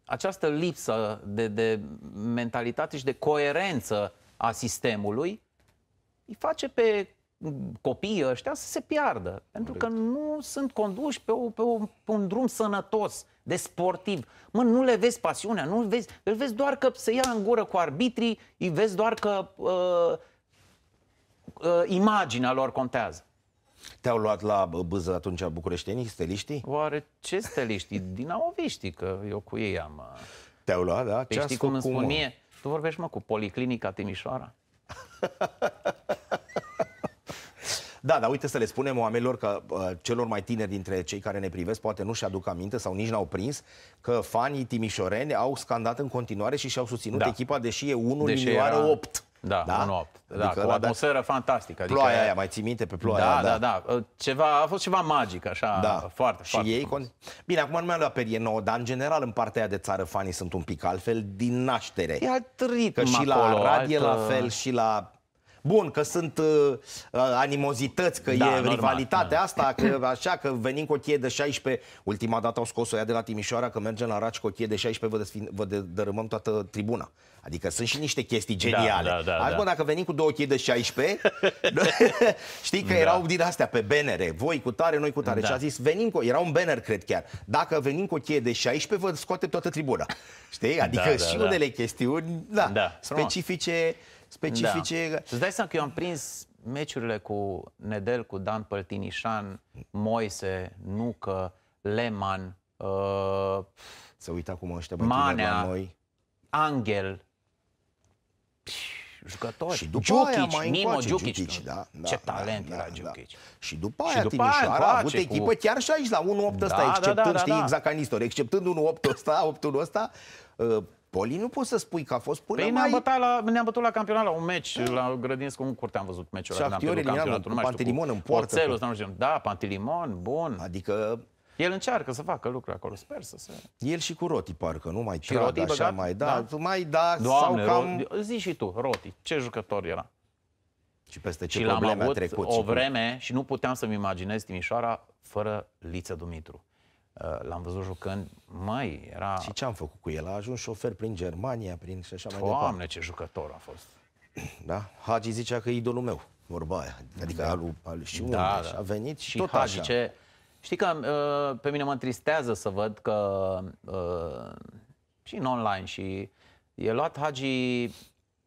această lipsă de, de mentalitate și de coerență a sistemului îi face pe copiii ăștia să se piardă. Pentru că nu sunt conduși pe, o, pe, o, pe un drum sănătos, de sportiv. Mă, nu le vezi pasiunea, nu vezi, îl vezi doar că se ia în gură cu arbitrii, îi vezi doar că uh, uh, imaginea lor contează. Te-au luat la bâză atunci bucureștenii, steliștii? Oare ce steliștii? Dinamoviștii, că eu cu ei am... Uh, Te-au luat, da? Ce păi știi cum îmi spun mie? Tu vorbești, mă, cu Policlinica Timișoara? Da, dar uite să le spunem oamenilor că uh, celor mai tineri dintre cei care ne privesc poate nu-și aduc aminte sau nici n-au prins că fanii timișoreni au scandat în continuare și și-au susținut da. echipa, deși e 1 deși milioară era... 8. Da, da? 1-8. Da, adică cu o da, atmosferă da, fantastică. Adică ploaia aia, mai ții minte pe ploaia da, aia, da, da, da. Uh, ceva, a fost ceva magic, așa, da. foarte, Și foarte ei... Frumos. Con... Bine, acum nu mi-am luat perie nouă, dar în general în partea aia de țară fanii sunt un pic altfel din naștere. E alt ritm Că și acolo, la Arad altă... e la fel, și la bun, că sunt uh, uh, animozități, că da, e normal, rivalitatea da. asta, că așa, că venim cu o cheie de 16, ultima dată au scos-o ea de la Timișoara, că mergem la Raci cu o cheie de 16, vă, desfin, vă de, dărâmăm toată tribuna. Adică sunt și niște chestii da, geniale. Da, da, da, Acum, da. dacă venim cu două chei de 16, știi că da. erau din astea pe benere, voi cu tare, noi cu tare. Da. Și a zis, venim cu, era un banner, cred chiar, dacă venim cu o cheie de 16, vă scoate toată tribuna. Știi? Da, adică da, da, și da. unele chestiuni, da, da. specifice. Frumos specifice. Da. Să-ți dai seama că eu am prins meciurile cu Nedel, cu Dan Păltinișan, Moise, Nucă, Leman, uh, să uita cum ăștia Manea, la noi. Angel, jucători. Și după Giukic, aia mai Mimo încoace, Giukic, Giukic, da, da, Ce da, talent da, era da, era Da. Și după aia și după Timișoara aia a avut echipă cu... chiar și aici la 1-8 ăsta, da, exceptând, da, da, da, știi, da, da. exact ca în istorie, exceptând 1-8 ăsta, 8-1 ăsta, uh, Poli nu poți să spui că a fost până păi mai... ne-am, la, ne bătut la campionat la un meci, da. la Grădinesc, un curte am văzut meciul ăla. Șaftiori eliminat cu Pantelimon în poartă. Oțelul, cu... nu da, Pantilimon, bun. Adică el încearcă să facă lucruri acolo, sper să se... El și cu Roti, parcă, nu mai trad, Roti, așa, băgat? mai da, da, mai da, Doamne, sau cam... Ro... Zi și tu, Roti, ce jucător era? Și peste ce și probleme a trecut. o vreme și nu puteam să-mi imaginez Timișoara fără Liță Dumitru. Uh, l-am văzut jucând, mai era... Și ce am făcut cu el? A ajuns șofer prin Germania, prin și așa Doamne, mai departe. Doamne, ce jucător a fost! Da? Hagi zicea că e idolul meu, vorba aia. Adică da. alu, alu, și da, deci da. Și a venit și, tot Hagi, așa. Ce... Știi că uh, pe mine mă întristează să văd că uh, și în online și e luat Hagi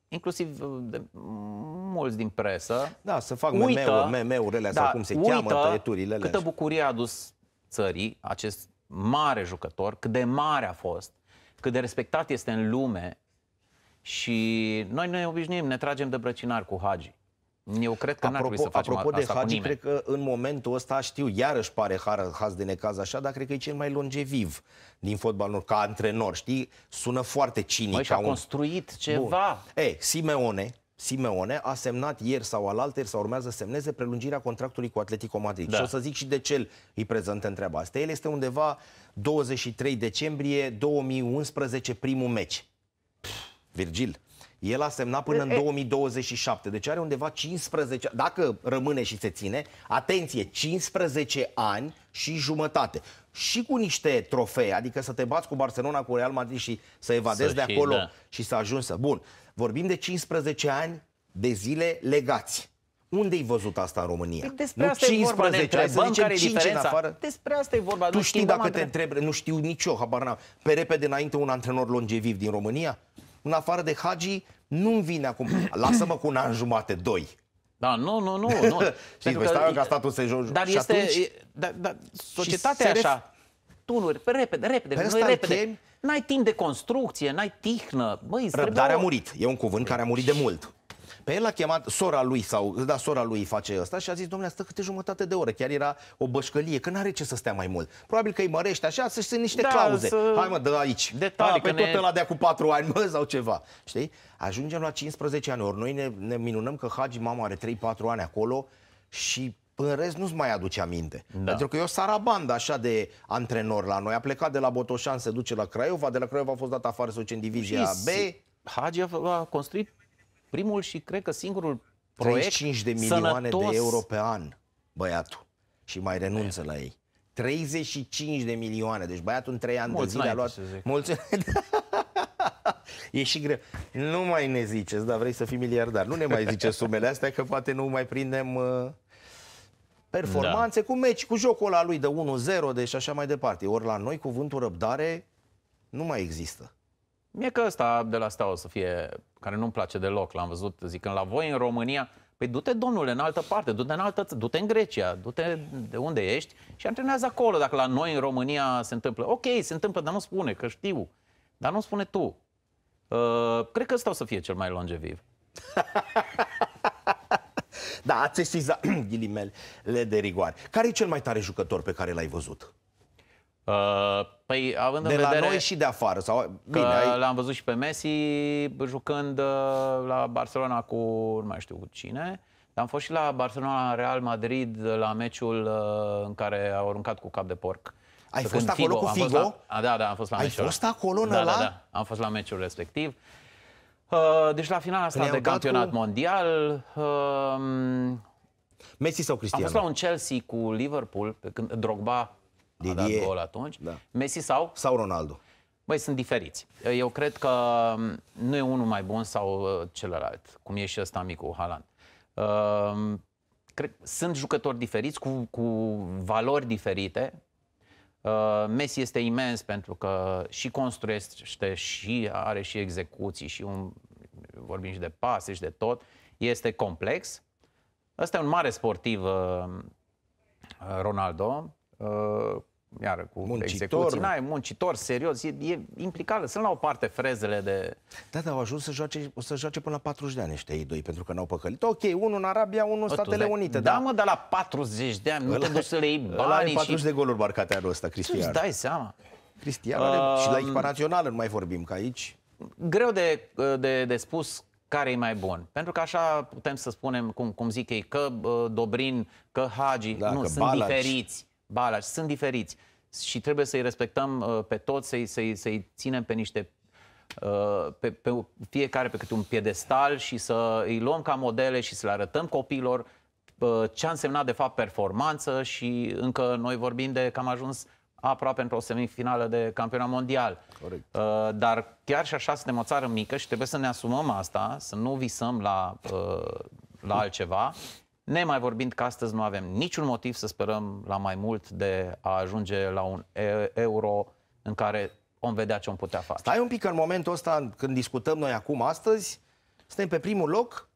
inclusiv de mulți din presă. Da, să fac meme-uri, meme-urile astea, da, cum se uită cheamă, tăieturile. câtă bucurie a adus țării, acest mare jucător, cât de mare a fost, cât de respectat este în lume și noi ne obișnuim, ne tragem de brăcinar cu Hagi. Eu cred că apropo, n-ar să facem Apropo de Hagi, cred că în momentul ăsta, știu, iarăși pare haz de necaz așa, dar cred că e cel mai longeviv din fotbalul ca antrenor, știi? Sună foarte cinic. Băi, și a un... construit ceva. Bun. Ei, Simeone, Simeone a semnat ieri sau alaltăieri sau urmează să semneze prelungirea contractului cu Atletico Madrid. Da. Și o să zic și de ce îi prezentă întreba asta. El este undeva 23 decembrie 2011 primul meci. Virgil. El a semnat până în 2027, deci are undeva 15, dacă rămâne și se ține, atenție, 15 ani și jumătate. Și cu niște trofee, adică să te bați cu Barcelona, cu Real Madrid și să evadezi să de acolo da. și să ajungi să... Bun, Vorbim de 15 ani de zile legați. Unde-i văzut asta în România? Păi despre nu asta 15, e vorba, ne să care 5 în afară. Despre asta e vorba. Tu nu știi dacă te întreb, nu știu nicio, habar n-am. Pe repede înainte un antrenor longeviv din România? În afară de Hagi, nu-mi vine acum. Lasă-mă cu un an jumate, doi. Da, nu, nu, nu. nu. Știți, păi că, că a stat un sejur. Dar este, atunci... da, da, societatea așa tunuri, pe repede, repede, pe noi repede. Chem... N-ai timp de construcție, n-ai tihnă. Băi, Răbdarea o... a murit. E un cuvânt care a murit de mult. Pe el a chemat sora lui sau, da, sora lui face asta și a zis, domnule, stă câte jumătate de oră. Chiar era o bășcălie, că n-are ce să stea mai mult. Probabil că îi mărește așa să sunt niște da, clauze. Să... Hai mă, dă aici. Detalii, da, pe ne... ăla de cu patru ani, mă, sau ceva. Știi? Ajungem la 15 ani, ori noi ne, ne minunăm că Hagi, mama, are 3-4 ani acolo și Până în rest nu-ți mai aduce aminte. Da. Pentru că e o sarabandă așa de antrenor la noi. A plecat de la Botoșan, se duce la Craiova, de la Craiova a fost dat afară să duce în divizia și B. Hagi a construit primul și cred că singurul proiect 35 de milioane sănătos. de euro pe an, băiatul. Și mai renunță la ei. 35 de milioane. Deci băiatul în 3 ani mulți de zile a luat... Mulți... e și greu. Nu mai ne ziceți, dar vrei să fii miliardar. Nu ne mai ziceți sumele astea, că poate nu mai prindem... Uh performanțe, da. cu meci, cu jocul ăla lui de 1-0, deci așa mai departe. Ori la noi cuvântul răbdare nu mai există. Mie că ăsta de la Steaua o să fie, care nu-mi place deloc, l-am văzut zicând la voi în România, Păi du-te, domnule, în altă parte, du-te în, altă, du-te în Grecia, du-te de unde ești și antrenează acolo. Dacă la noi, în România, se întâmplă, ok, se întâmplă, dar nu spune, că știu. Dar nu spune tu. Uh, cred că ăsta o să fie cel mai longeviv. Da, ați sesiza ghilimele de rigoare. Care e cel mai tare jucător pe care l-ai văzut? Uh, păi, având de în vedere la noi și de afară. Sau... Bine, ai... L-am văzut și pe Messi jucând uh, la Barcelona cu nu mai știu cu cine. Dar am fost și la Barcelona, Real Madrid, la meciul uh, în care au aruncat cu cap de porc. Ai fost acolo Figo, cu Figo? Am fost la, a, da, da, am fost la Ai meciul fost acolo, da, la... da, da, am fost la meciul respectiv. Uh, deci la finala asta de campionat cu... mondial... Uh, Messi sau Cristiano? A fost la un Chelsea cu Liverpool, pe când Drogba Didier. a dat gol atunci. Da. Messi sau? Sau Ronaldo. Băi, sunt diferiți. Eu cred că um, nu e unul mai bun sau uh, celălalt, cum e și ăsta micul, Haaland. Uh, cred, sunt jucători diferiți, cu, cu valori diferite, Uh, Messi este imens pentru că și construiește și are și execuții și un, vorbim și de pase și de tot. Este complex. Ăsta e un mare sportiv uh, Ronaldo uh, iară, cu muncitor, n-ai, muncitor, serios, e, e implicat. Sunt la o parte frezele de... Da, dar au ajuns să joace, o să joace până la 40 de ani ăștia ei doi, pentru că n-au păcălit. Ok, unul în Arabia, unul în Statele dai, Unite. Da, da, mă, dar la 40 de ani, nu te duci să le iei banii 40 și... de goluri marcate anul ăsta, Cristian. ce ți dai seama. Cristian are uh, și la echipa națională, nu mai vorbim, ca aici... Greu de, de, de spus care e mai bun. Pentru că așa putem să spunem, cum, cum zic ei, că uh, Dobrin, că Hagi, da, nu, că sunt Balaci. diferiți. Balaj, sunt diferiți și trebuie să-i respectăm uh, pe toți, să-i, să-i, să ținem pe niște uh, pe, pe fiecare pe câte un piedestal și să îi luăm ca modele și să le arătăm copiilor uh, ce a însemnat de fapt performanță și încă noi vorbim de că am ajuns aproape într-o semifinală de campionat mondial. Corect. Uh, dar chiar și așa suntem o țară mică și trebuie să ne asumăm asta, să nu visăm la, uh, la altceva Nemai vorbind că astăzi nu avem niciun motiv să sperăm la mai mult de a ajunge la un euro în care vom vedea ce vom putea face. Stai un pic în momentul ăsta, când discutăm noi acum, astăzi, suntem pe primul loc,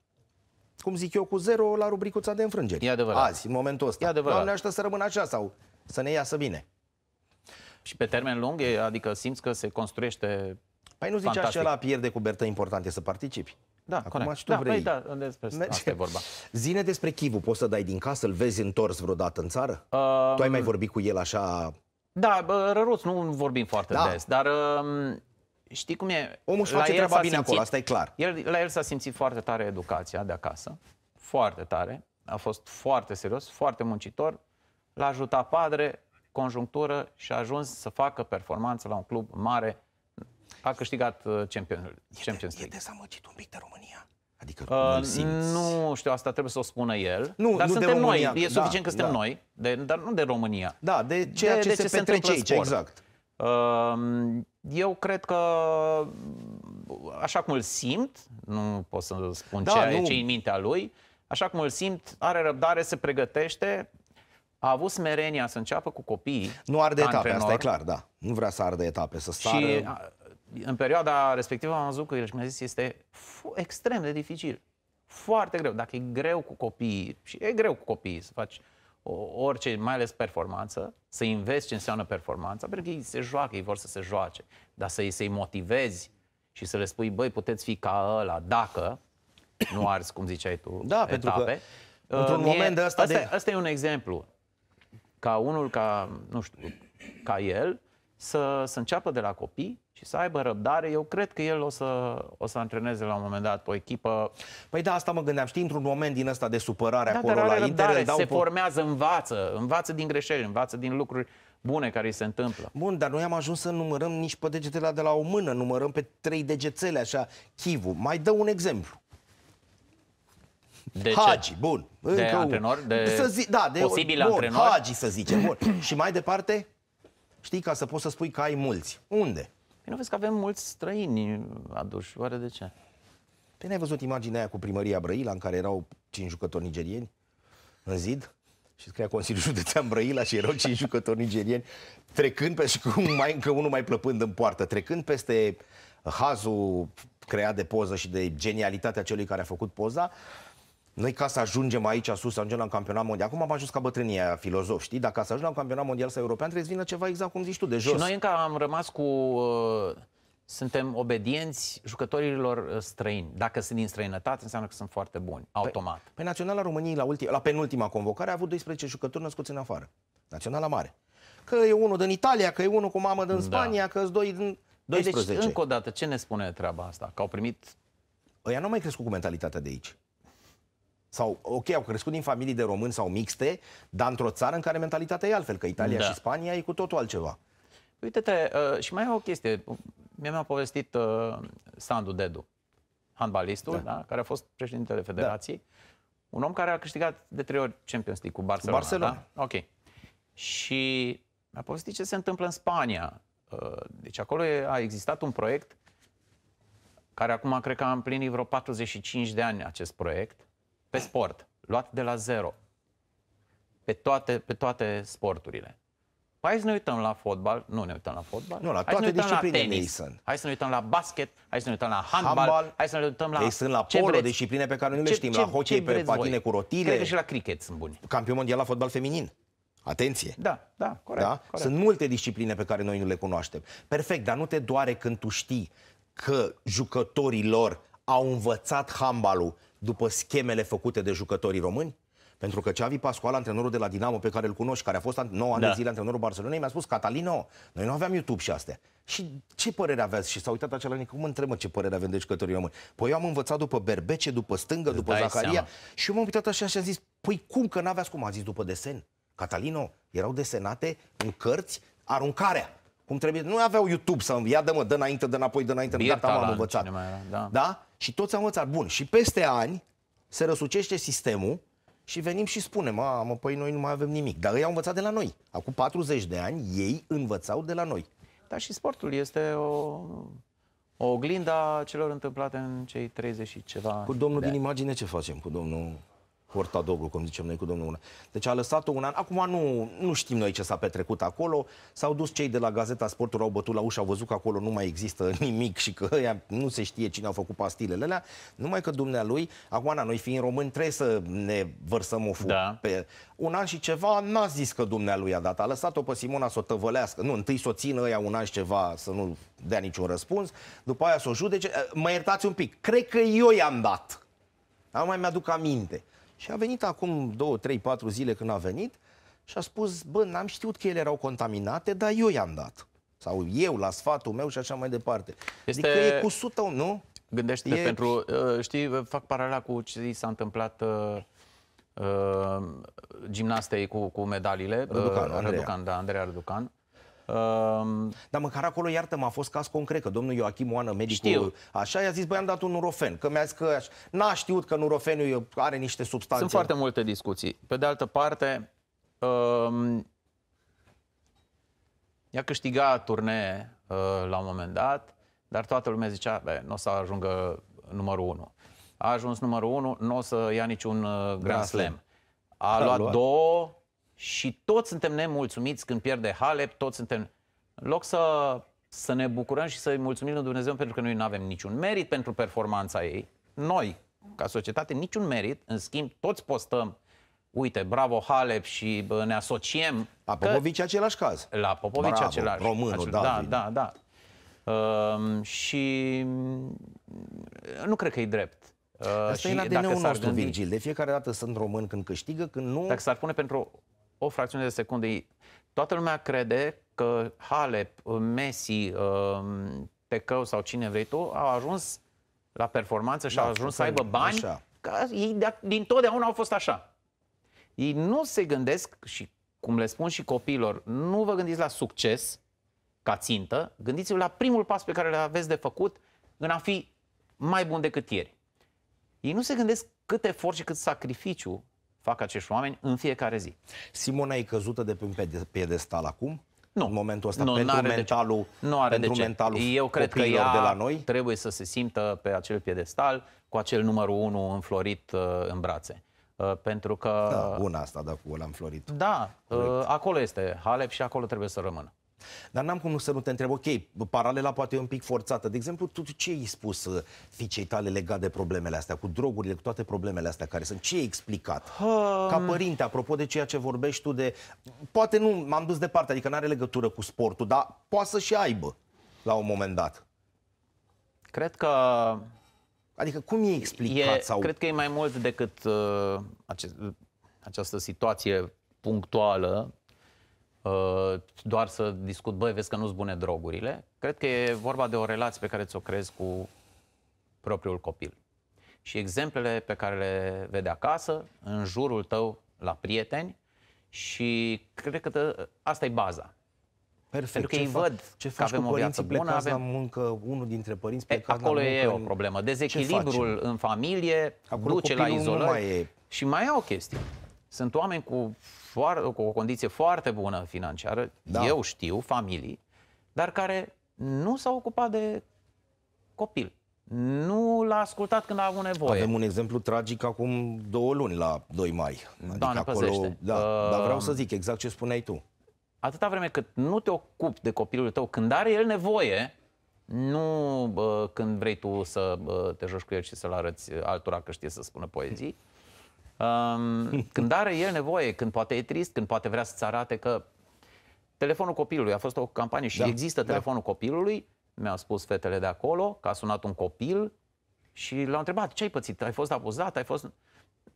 cum zic eu, cu zero la rubricuța de înfrângeri. E adevărat. Azi, în momentul ăsta. E adevărat. Doamne așteptă să rămână așa sau să ne iasă bine. Și pe termen lung, adică simți că se construiește Păi nu zicea așa la pierde cu bertă importante să participi. Da, Acum corect. și tu da, vrei. Păi, da, despre Merge. asta e vorba. Zine despre Chivu, poți să dai din casă, îl vezi întors vreodată în țară? Uh, tu ai mai vorbit cu el așa... Da, răruț, nu vorbim foarte da. des, dar uh, știi cum e? Omul își face treaba bine acolo, asta e clar. El, la el s-a simțit foarte tare educația de acasă, foarte tare, a fost foarte serios, foarte muncitor, l-a ajutat padre, conjunctură și a ajuns să facă performanță la un club mare a câștigat uh, Champions League. E dezamăgit un pic de România. Adică uh, Nu știu, asta trebuie să o spună el. Nu, dar nu suntem de România, noi, e da, suficient că suntem da. noi, de, dar nu de România. Da, de ceea de, ce, de ce se petrece aici, exact. Uh, eu cred că, așa cum îl simt, nu pot să spun da, ce, nu. ce în mintea lui, așa cum îl simt, are răbdare, se pregătește, a avut smerenia să înceapă cu copiii. Nu arde etape, antrenor, asta e clar, da. Nu vrea să arde etape, să stară. Și în perioada respectivă am văzut că el mi-a zis este extrem de dificil. Foarte greu. Dacă e greu cu copiii, și e greu cu copiii să faci orice, mai ales performanță, să investi ce înseamnă performanța, pentru că ei se joacă, ei vor să se joace, dar să-i, să motivezi și să le spui, băi, puteți fi ca ăla, dacă nu arzi, cum ziceai tu, da, etape. pentru că într-un moment de asta... Asta, de... asta e un exemplu. Ca unul, ca, nu știu, ca el, să, să înceapă de la copii și să aibă răbdare. Eu cred că el o să, o să antreneze la un moment dat o echipă. Păi da, asta mă gândeam. Știi, într-un moment din ăsta de supărare da, acolo dar la Inter... dau se formează, învață, învață din greșeli, învață din lucruri bune care îi se întâmplă. Bun, dar noi am ajuns să numărăm nici pe degetele de la o mână, numărăm pe trei degețele, așa, Chivu. Mai dă un exemplu. De Hagi, ce? bun. Încă de antrenor? De să zi, da, de posibil bun, antrenor? Hagi, să zicem. Bun. și mai departe? știi, ca să poți să spui că ai mulți. Unde? Păi nu vezi că avem mulți străini aduși, oare de ce? Păi n-ai văzut imaginea aia cu primăria Brăila, în care erau cinci jucători nigerieni în zid? Și scria Consiliul Județean Brăila și erau cinci jucători nigerieni, trecând pe, și cu mai, încă unul mai plăpând în poartă, trecând peste hazul creat de poză și de genialitatea celui care a făcut poza, noi ca să ajungem aici sus, să ajungem la un campionat mondial, acum am ajuns ca bătrânia filozof, știi? Dacă ca să ajungem la un campionat mondial sau european trebuie să vină ceva exact cum zici tu, de jos. Și noi încă am rămas cu... Uh, suntem obedienți jucătorilor uh, străini. Dacă sunt din străinătate, înseamnă că sunt foarte buni, păi- automat. Pe, păi pe Naționala României, la, ultim, la penultima convocare, a avut 12 jucători născuți în afară. Naționala mare. Că e unul din Italia, că e unul cu mamă din da. Spania, da. că sunt doi din... 12. Deci, încă o dată, ce ne spune treaba asta? Că au primit... Ăia nu mai crescut cu mentalitatea de aici. Sau, ok, au crescut din familii de români sau mixte, dar într-o țară în care mentalitatea e altfel, că Italia da. și Spania e cu totul altceva. Uite-te, uh, și mai e o chestie. Mie mi-a povestit uh, Sandu Dedu, handbalistul, da. Da, care a fost președintele da. federației. Da. Un om care a câștigat de trei ori Champions League cu Barcelona. Cu Barcelona. Da? Ok. Și mi-a povestit ce se întâmplă în Spania. Uh, deci acolo a existat un proiect care acum cred că a împlinit vreo 45 de ani acest proiect, pe sport, luat de la zero. Pe toate, pe toate sporturile. hai să ne uităm la fotbal, nu ne uităm la fotbal. Nu, la hai toate disciplinele ei sunt. Hai să ne uităm la basket, hai să ne uităm la handbal, handbal hai să ne uităm la... Ei sunt la polo, vreți? discipline pe care nu le știm, ce, la hockey pe patine voi? cu rotile. Cred că și la cricket sunt buni. Campion mondial la fotbal feminin. Atenție! Da, da, corect, da? corect. Sunt multe discipline pe care noi nu le cunoaștem. Perfect, dar nu te doare când tu știi că jucătorii lor au învățat handbalul după schemele făcute de jucătorii români? Pentru că Xavi Pascual, antrenorul de la Dinamo pe care îl cunoști, care a fost 9 ani da. de zile antrenorul Barcelonei, mi-a spus, Catalino, noi nu aveam YouTube și astea. Și ce părere aveți? Și s-a uitat acela, cum întrebă ce părere avem de jucătorii români. Păi eu am învățat după Berbece, după Stângă, Îți după zacaria seama. și eu m-am uitat așa și am zis, păi cum că n-aveați cum? A zis după desen. Catalino, erau desenate în cărți aruncarea. Cum trebuie. Nu aveau YouTube să ia dă mă, dă înainte, dă înapoi, dă înainte, Birta, gata, am învățat. Da? da? Și toți am învățat. Bun, și peste ani se răsucește sistemul și venim și spunem, mă, păi noi nu mai avem nimic. Dar ei au învățat de la noi. Acum 40 de ani ei învățau de la noi. Dar și sportul este o, o oglinda celor întâmplate în cei 30 și ceva. Cu domnul din imagine ce facem? Cu domnul hortadogul, cum zicem noi cu domnul Una. Deci a lăsat-o un an. Acum nu, nu știm noi ce s-a petrecut acolo. S-au dus cei de la Gazeta Sportului, au bătut la ușă, au văzut că acolo nu mai există nimic și că ea, nu se știe cine a făcut pastilele alea. Numai că dumnealui, acum na, noi fiind români trebuie să ne vărsăm o da. pe un an și ceva, n-a zis că dumnealui a dat. A lăsat-o pe Simona să o tăvălească. Nu, întâi să o țină ea un an și ceva să nu dea niciun răspuns. După aia să o judece. Mă iertați un pic. Cred că eu i-am dat. Am nu mai mi-aduc aminte. Și a venit acum 2, 3, 4 zile când a venit și a spus, bă, n-am știut că ele erau contaminate, dar eu i-am dat. Sau eu, la sfatul meu și așa mai departe. Adică este... Adică e cu sută, nu? Gândește-te e... pentru... Uh, știi, fac paralela cu ce s-a întâmplat uh, uh, gimnastei cu, cu medalile. Răducan, uh, Andreea. Răducan, da, Andreea Răducan. Ehm, dar măcar acolo, iartă m a fost caz concret, că domnul Ioachim Oană, medicul, Știu. așa, i-a zis, băi, am dat un nurofen, că mi-a zis că aș... n-a știut că nurofenul are niște substanțe. Sunt foarte multe discuții. Pe de altă parte, um, i-a câștigat turnee uh, la un moment dat, dar toată lumea zicea, nu o să ajungă numărul 1. A ajuns numărul 1, nu o să ia niciun uh, Grand Slam. A, a luat, luat două, și toți suntem nemulțumiți când pierde Halep, toți suntem... În loc să, să ne bucurăm și să-i mulțumim lui Dumnezeu pentru că noi nu avem niciun merit pentru performanța ei, noi, ca societate, niciun merit, în schimb, toți postăm uite, bravo Halep și bă, ne asociem. La Popovici că... același caz. La Popovici bravo, același. Românul, acel... da, da, da. Uh, și nu cred că e drept. Uh, Asta ehm, și e la dna nostru, gândi... Virgil. De fiecare dată sunt român când câștigă, când nu... Dacă s-ar pune pentru o fracțiune de secundă. Toată lumea crede că Halep, uh, Messi, Tecău uh, sau cine vrei tu, au ajuns la performanță și da, au ajuns să aibă bani. Așa. Că ei de, din totdeauna au fost așa. Ei nu se gândesc și, cum le spun și copiilor, nu vă gândiți la succes ca țintă, gândiți-vă la primul pas pe care le aveți de făcut în a fi mai bun decât ieri. Ei nu se gândesc cât efort și cât sacrificiu fac acești oameni în fiecare zi. Simona e căzută de pe un piedestal acum? Nu. În momentul ăsta, nu, pentru mentalul, nu are pentru mentalul Eu cred că ea de la noi? trebuie să se simtă pe acel piedestal cu acel numărul 1 înflorit uh, în brațe. Uh, pentru că... Da, una asta, da, cu am înflorit. Da, uh, Corect. acolo este Halep și acolo trebuie să rămână. Dar n-am cum să nu te întreb, ok, paralela poate e un pic forțată. De exemplu, tu ce ai spus uh, fiicei tale legat de problemele astea, cu drogurile, cu toate problemele astea care sunt? Ce ai explicat? Um... Ca mm. părinte, apropo de ceea ce vorbești tu de... Poate nu, m-am dus departe, adică nu are legătură cu sportul, dar poate să și aibă la un moment dat. Cred că Adică cum e explicat? E, sau... Cred că e mai mult decât uh, acest, această situație punctuală Uh, doar să discut, băi, vezi că nu ți bune drogurile. Cred că e vorba de o relație pe care ți-o crezi cu propriul copil. Și exemplele pe care le vede acasă, în jurul tău, la prieteni, și cred că tă, asta e baza. Perfect. Pentru că ce îi fac, văd ce că avem cu o viață bună. Avem... la muncă, unul dintre părinți plecați Acolo la muncă, e o problemă. Dezechilibrul în familie Acolo duce la izolare. Mai e... Și mai e o chestie. Sunt oameni cu foarte, cu o condiție foarte bună financiară, da. eu știu, familii, dar care nu s-au ocupat de copil. Nu l-a ascultat când a avut nevoie. Avem un exemplu tragic acum două luni, la 2 mai. Adică Doamne, acolo, da, uh... dar vreau să um, zic exact ce spuneai tu. Atâta vreme cât nu te ocupi de copilul tău când are el nevoie, nu uh, când vrei tu să uh, te joci cu el și să-l arăți altora că știe să spună poezii, Um, când are el nevoie, când poate e trist, când poate vrea să-ți arate că telefonul copilului a fost o campanie și da, există da. telefonul da. copilului, mi-au spus fetele de acolo că a sunat un copil și l-au întrebat ce ai pățit, ai fost abuzat, ai fost...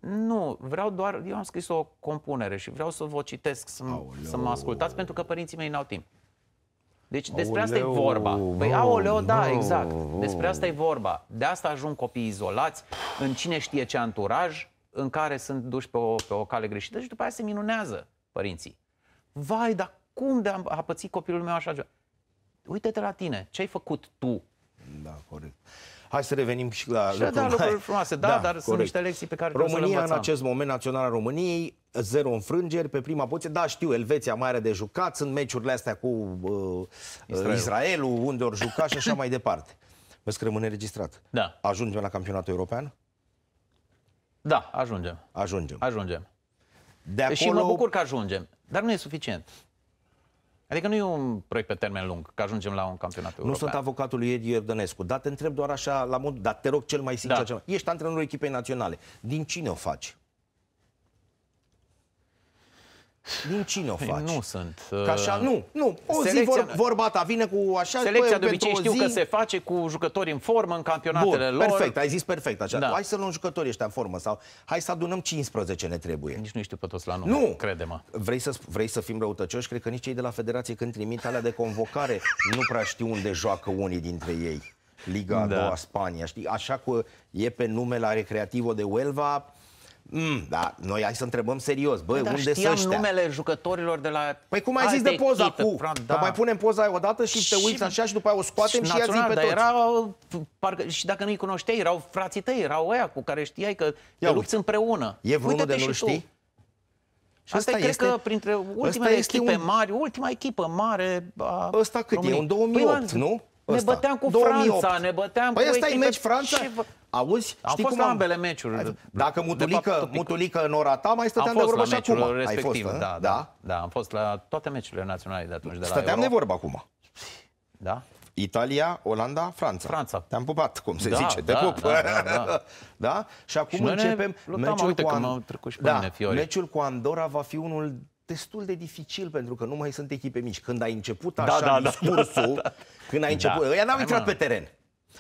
Nu, vreau doar, eu am scris o compunere și vreau să vă citesc, să, să mă ascultați, pentru că părinții mei n-au timp. Deci aoleu, despre asta e vorba. Păi aoleo, da, aoleu, exact. Despre asta e vorba. De asta ajung copii izolați, în cine știe ce anturaj, în care sunt duși pe o, pe o cale greșită și după aceea se minunează părinții. Vai, dar cum de a pățit copilul meu așa Uite-te la tine, ce ai făcut tu? Da, corect. Hai să revenim și la și lucruri, da, lucruri frumoase, da, da dar corect. sunt niște lecții pe care România în acest moment, Naționala României, zero înfrângeri pe prima poziție. Da, știu, Elveția mai are de jucat, sunt meciurile astea cu uh, Israel. Israelul, unde ori juca și așa mai departe. Vezi că rămâne registrat. Da. Ajungem la campionatul european? Da, ajungem. Ajungem. Ajungem. De acolo... Și mă bucur că ajungem, dar nu e suficient. Adică nu e un proiect pe termen lung, că ajungem la un campionat nu european. Nu sunt avocatul lui Edi Iordănescu, dar te întreb doar așa la mod, dar te rog cel mai sincer. Da. Cel mai... Ești antrenorul echipei naționale. Din cine o faci? Din cine o păi faci? Nu sunt. Că așa, uh, nu, nu. O selecția, zi vor, vorba ta vine cu așa... Selecția păi, de obicei știu zi... că se face cu jucători în formă în campionatele Bun, lor. perfect, ai zis perfect așa. Da. Hai să luăm jucătorii ăștia în formă sau hai să adunăm 15 ne trebuie. Nici nu știu pe toți la nume, nu. crede-mă. Vrei să, vrei să fim răutăcioși? Cred că nici cei de la federație când trimit alea de convocare nu prea știu unde joacă unii dintre ei. Liga da. a doua Spania, știi? Așa cu e pe nume la Recreativo de Huelva, Mm, da, noi hai să întrebăm serios. Băi, da, unde știam ăștia? numele jucătorilor de la Păi cum ai zis de poza echipă, cu? da. mai punem poza o dată și, și te uiți așa și după aia o scoatem și, și național, ia zi pe toți. Era, parcă, și dacă nu-i cunoșteai, erau frații tăi, erau ăia cu care știai că ia te lupți uite. împreună. E vreunul de nu știi? Și asta, asta cred este, că printre ultimele echipe un... mari, ultima echipă mare a cât României. e? Un 2008, păi, nu? Ăsta. Ne băteam cu 2008. Franța, ne băteam păi cu... Păi ăsta e meci Franța? Și... Auzi, am știi fost cum la ambele meciuri. Dacă Mutulică, fapt, Mutulică în ora ta, mai stăteam de vorbă și acum. respectiv, Ai fost, ă? da, da, da, da. am fost la toate meciurile naționale de atunci, de Stăteam la de vorbă acum. Da? Italia, Olanda, Franța. Franța. Te-am pupat, cum se da, zice, te da, pup. Da, da, da. da? Și acum și începem... meciul, cu An... da, meciul cu Andorra va fi unul destul de dificil, pentru că nu mai sunt echipe mici. Când ai început da, așa da, da, discursul, da, da, da. când ai început, da. ăia n-au intrat pe teren.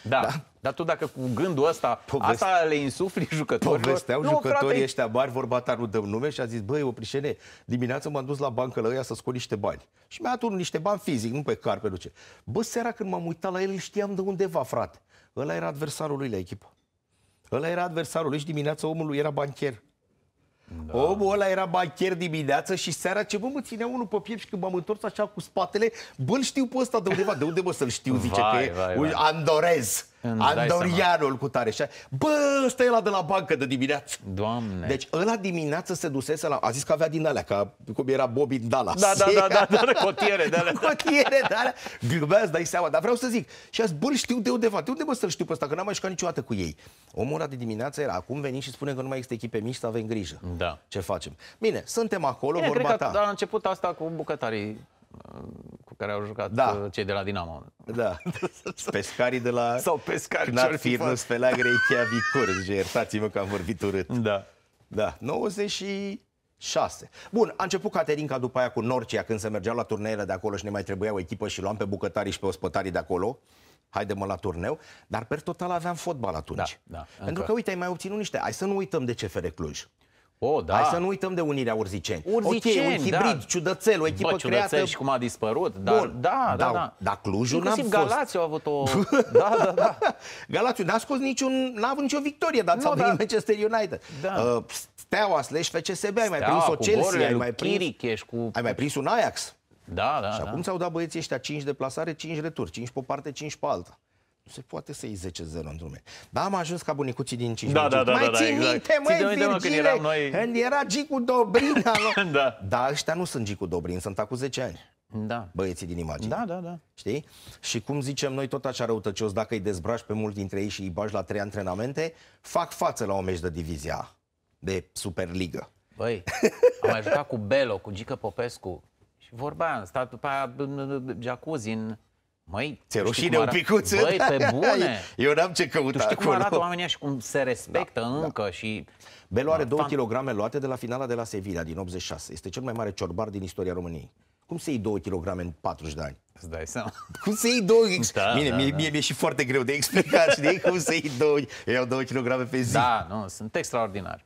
Da. da. Dar tu dacă cu gândul ăsta, Povest... asta le insufli jucătorilor... Povesteau nu, jucătorii frate... ăștia mari, vorba ta nu dăm nume și a zis, băi, oprișene, dimineața m-am dus la bancă la ăia să scot niște bani. Și mi-a dat niște bani fizic, nu pe car, pe duce. Bă, seara când m-am uitat la el, știam de undeva, frate. Ăla era adversarul lui la echipă. Ăla era adversarul lui și dimineața omul lui era bancher. Da. Omul ăla era bancher dimineață și seara ce mă, mă ținea unul pe piept și când m-am întors așa cu spatele, bă, știu pe ăsta de undeva, de unde mă să-l știu, zice vai, că vai, e vai. andorez. Andorianul cu tare. Și Bă, ăsta e la de la bancă de dimineață. Doamne. Deci ăla dimineață se dusese la... A zis că avea din alea, ca cum era Bobby Dallas. Da, da, da, da, da, da cotiere de alea. cotiere de alea. Glumea, dai seama. Dar vreau să zic. Și a zis, bă, știu de undeva. De unde mă să știu pe ăsta? Că n-am mai jucat niciodată cu ei. Omul ăla de dimineață era acum venit și spune că nu mai există echipe mici, să avem grijă. Da. Ce facem? Bine, suntem acolo, Bine, vorba cred că, ta. Dar a început asta cu bucătarii care au jucat da. Uh, cei de la Dinamo. Da. Pescarii de la... Sau pescari ce ar fi fost pe la Grecia Vicur. Zice, iertați-mă că am vorbit urât. Da. Da. 96. Bun, a început Caterinca după aia cu Norcia când se mergea la turneele de acolo și ne mai trebuia o echipă și luam pe bucătarii și pe ospătarii de acolo haide-mă la turneu, dar per total aveam fotbal atunci. Da, da, Pentru încă. că, uite, ai mai obținut niște... Hai să nu uităm de CFR Cluj. O, oh, da. Hai să nu uităm de Unirea Urziceni. Urziceni, okay, un da. hibrid, da. ciudățel, o echipă Bă, creată. Bă, și cum a dispărut. Dar, Bun. da, da, da. da, da. da Clujul n-a fost. Galațiu a avut o... da, da, da. Galațiu n-a scos niciun, n-a avut nicio victorie, dar ți-a da. venit da. Manchester United. Da. Uh, Steaua slash FCSB, ai mai prins o Chelsea, ai mai prins... Cu... Ai mai prins un Ajax. Da, da, și acum da. ți-au dat băieții ăștia 5 de plasare, 5 returi, 5 pe o parte, 5 pe alta se poate să iei 10-0 în drume. Dar am ajuns ca bunicuții din 5 da, da, da, Mai da, ții da, exact. minte, exact. măi, Virgile, când, eram noi... când era Gicu Dobrina. da. Dar ăștia nu sunt Gicu Dobrin, sunt acum 10 ani. Da. Băieții din imagine. Da, da, da. Știi? Și cum zicem noi tot așa răutăcios, dacă îi dezbrași pe mulți dintre ei și îi bași la trei antrenamente, fac față la o meci de divizia de Superligă. Băi, am mai jucat cu Belo, cu Gică Popescu și vorba aia, am stat după aia în jacuzzi, în Măi, ți-e rușine un picuț? Băi, pe bune! Eu n-am ce căuta Tu știi acolo. cum arată oamenii și cum se respectă da, da. încă da. și... Belu are 2 kg luate de la finala de la Sevilla din 86. Este cel mai mare ciorbar din istoria României. Cum se iei 2 kg în 40 de ani? Îți dai seama. Cum se iei 2 da, da, Bine, da, mie, da. mie mi-e și foarte greu de explicat, știi? Cum se iei două Eu iau 2 kg pe zi. Da, nu, sunt extraordinari.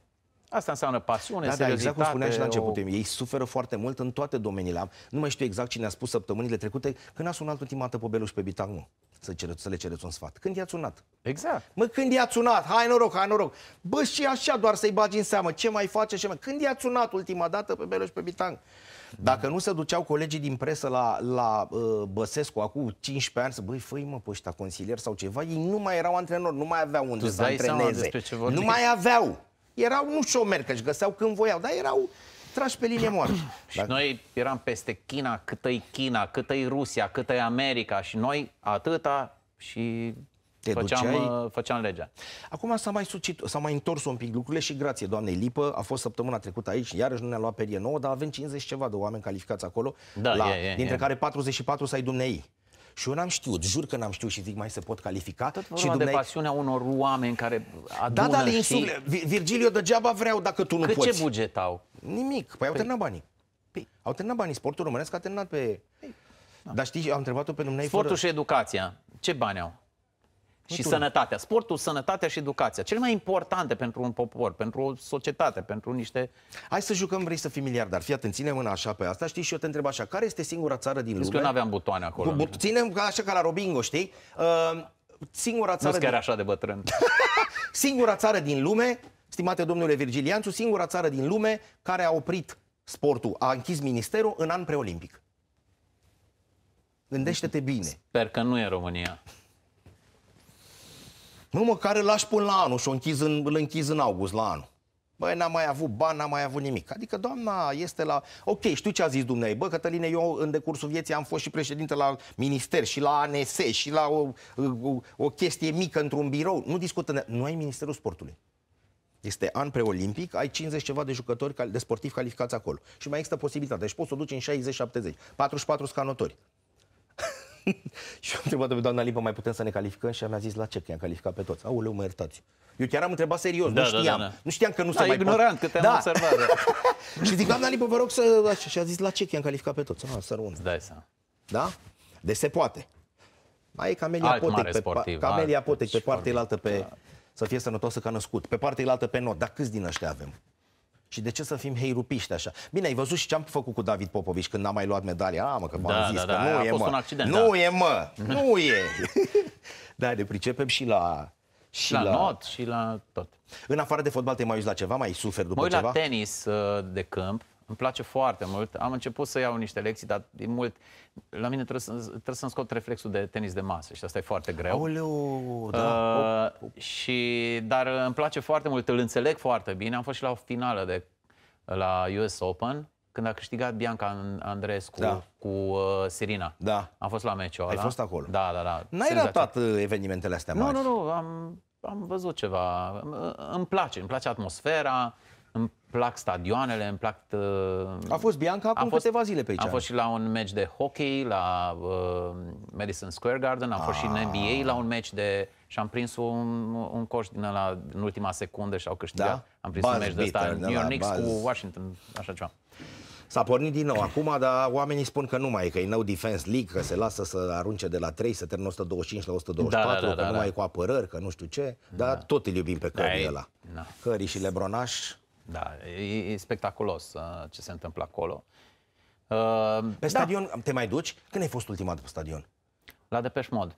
Asta înseamnă pasiune, da, da, exact cum spuneam și la început, o... ei suferă foarte mult în toate domeniile. Nu mai știu exact cine a spus săptămânile trecute când a sunat ultima dată pe și pe Bitac, nu. Să, cere, să le cereți un sfat. Când i-a sunat? Exact. Mă, când i-a sunat? Hai noroc, hai noroc. Bă, și așa doar să-i bagi în seamă. Ce mai face? Ce mai... Când i-a sunat ultima dată pe Beloș pe Bitang? Dacă nu se duceau colegii din presă la, la uh, Băsescu acum 15 ani să băi, făi mă pe consilier sau ceva, ei nu mai erau antrenori, nu mai aveau unde tu să antreneze. Nu mai aveau erau nu șomeri, că își găseau când voiau, dar erau trași pe linie moarte. și Dacă... noi eram peste China, cât e China, cât e Rusia, cât e America și noi atâta și te făceam, duceai... Uh, făceam legea. Acum s-a mai, sucit, s-a mai întors un pic lucrurile și grație doamnei Lipă, a fost săptămâna trecută aici, iarăși nu ne-a luat perie nouă, dar avem 50 ceva de oameni calificați acolo, da, la, e, e, dintre e. care 44 să ai dumnei. Și eu n-am știut, jur că n-am știut și zic mai se pot califica. Tot și dumneai... de pasiunea unor oameni care adună Da, da, din insufle. Și... Virgilio, degeaba vreau dacă tu nu Cât poți. ce au? Nimic, păi, păi... au terminat banii. Păi. Au terminat banii, sportul românesc a terminat pe... Păi. Da. Dar știi, am întrebat-o pe dumneavoastră. Sportul fără... și educația, ce bani au? și sănătatea. Sportul, sănătatea și educația. Cel mai importante pentru un popor, pentru o societate, pentru niște... Hai să jucăm, vrei să fii miliardar. Fii atent, ține mâna așa pe asta. Știi, și eu te întreb așa, care este singura țară din lume? Că nu aveam butoane acolo. Bu- ținem așa ca la Robingo, știi? Uh, singura țară... Nu din... așa de bătrân. singura țară din lume, stimate domnule Virgilianțu, singura țară din lume care a oprit sportul, a închis ministerul în an preolimpic. Gândește-te bine. Sper că nu e România. Nu, măcar îl lași până la anul și o închizi în, îl închizi în august la anul. Băi, n-am mai avut bani, n-am mai avut nimic. Adică doamna este la... Ok, știu ce a zis dumnei. Bă, Cătăline, eu în decursul vieții am fost și președinte la minister, și la ANS, și la o, o, o chestie mică într-un birou. Nu discută... Nu ai Ministerul Sportului. Este an preolimpic, ai 50 ceva de jucători de sportivi calificați acolo. Și mai există posibilitatea. Deci poți să o duci în 60-70. 44 scanotori. și am întrebat pe doamna Limpă, mai putem să ne calificăm? Și ea mi-a zis, la ce? Că i-am calificat pe toți. Aoleu, mă iertați. Eu chiar am întrebat serios, da, nu știam. Da, da, da. Nu știam că nu da, se mai ignorant, pot. că te-am da. observat. Da. și zic, doamna Limpă, vă rog să... Și a zis, la ce? Că i-am calificat pe toți. Ah, să Îți da. Da? De deci se poate. Mai e Camelia Potec, pe, Camelia Potec pe partea altă pe... Da. Să fie sănătoasă ca născut. Pe partea altă pe not. Dar câți din ăștia avem? Și de ce să fim heirupiști așa? Bine, ai văzut și ce am făcut cu David Popovici când n-am mai luat medalia. Ah, mă, că v-am da, zis da, că da, nu a e, fost mă. Un accident, nu da. e, mă. Nu e. da, ne pricepem și la... Și, și la, la not și la tot. În afară de fotbal te mai uiți la ceva? Mai suferi după mă uit ceva? la tenis uh, de câmp îmi place foarte mult. Am început să iau niște lecții, dar e mult... La mine trebuie, să, trebuie să-mi scot reflexul de tenis de masă și asta e foarte greu. Aoleu, uh, da. Uh, și, dar îmi place foarte mult, îl înțeleg foarte bine. Am fost și la o finală de, la US Open, când a câștigat Bianca Andreescu da. cu uh, Sirina. Da. Am fost la meciul ăla. Ai fost acolo. Da, da, da. N-ai ratat uh, evenimentele astea mari. Nu, nu, nu. Am, am văzut ceva. Îmi place, îmi place atmosfera plac stadioanele, îmi plac... Uh, a fost Bianca acum fost, câteva zile pe aici. Am fost și la un meci de hockey la uh, Madison Square Garden, am ah. fost și în ah. NBA la un meci de... Și am prins un, un coș din ăla în ultima secundă și au câștigat. Da? Am prins Buzz un meci de ăsta, New York Knicks Buzz. cu Washington, așa ceva. S-a pornit din nou acum, dar oamenii spun că nu mai e, că e nou Defense League, că se lasă să arunce de la 3, să termină 125 la 124, da, da, da, că da, nu da. mai e cu apărări, că nu știu ce, da. dar tot îl iubim pe Curry da, ăla. Da. Curry și Lebronaș da, e, e spectaculos uh, ce se întâmplă acolo. Uh, pe da. stadion te mai duci? Când ai fost ultima dată pe stadion? La Depeș Mod.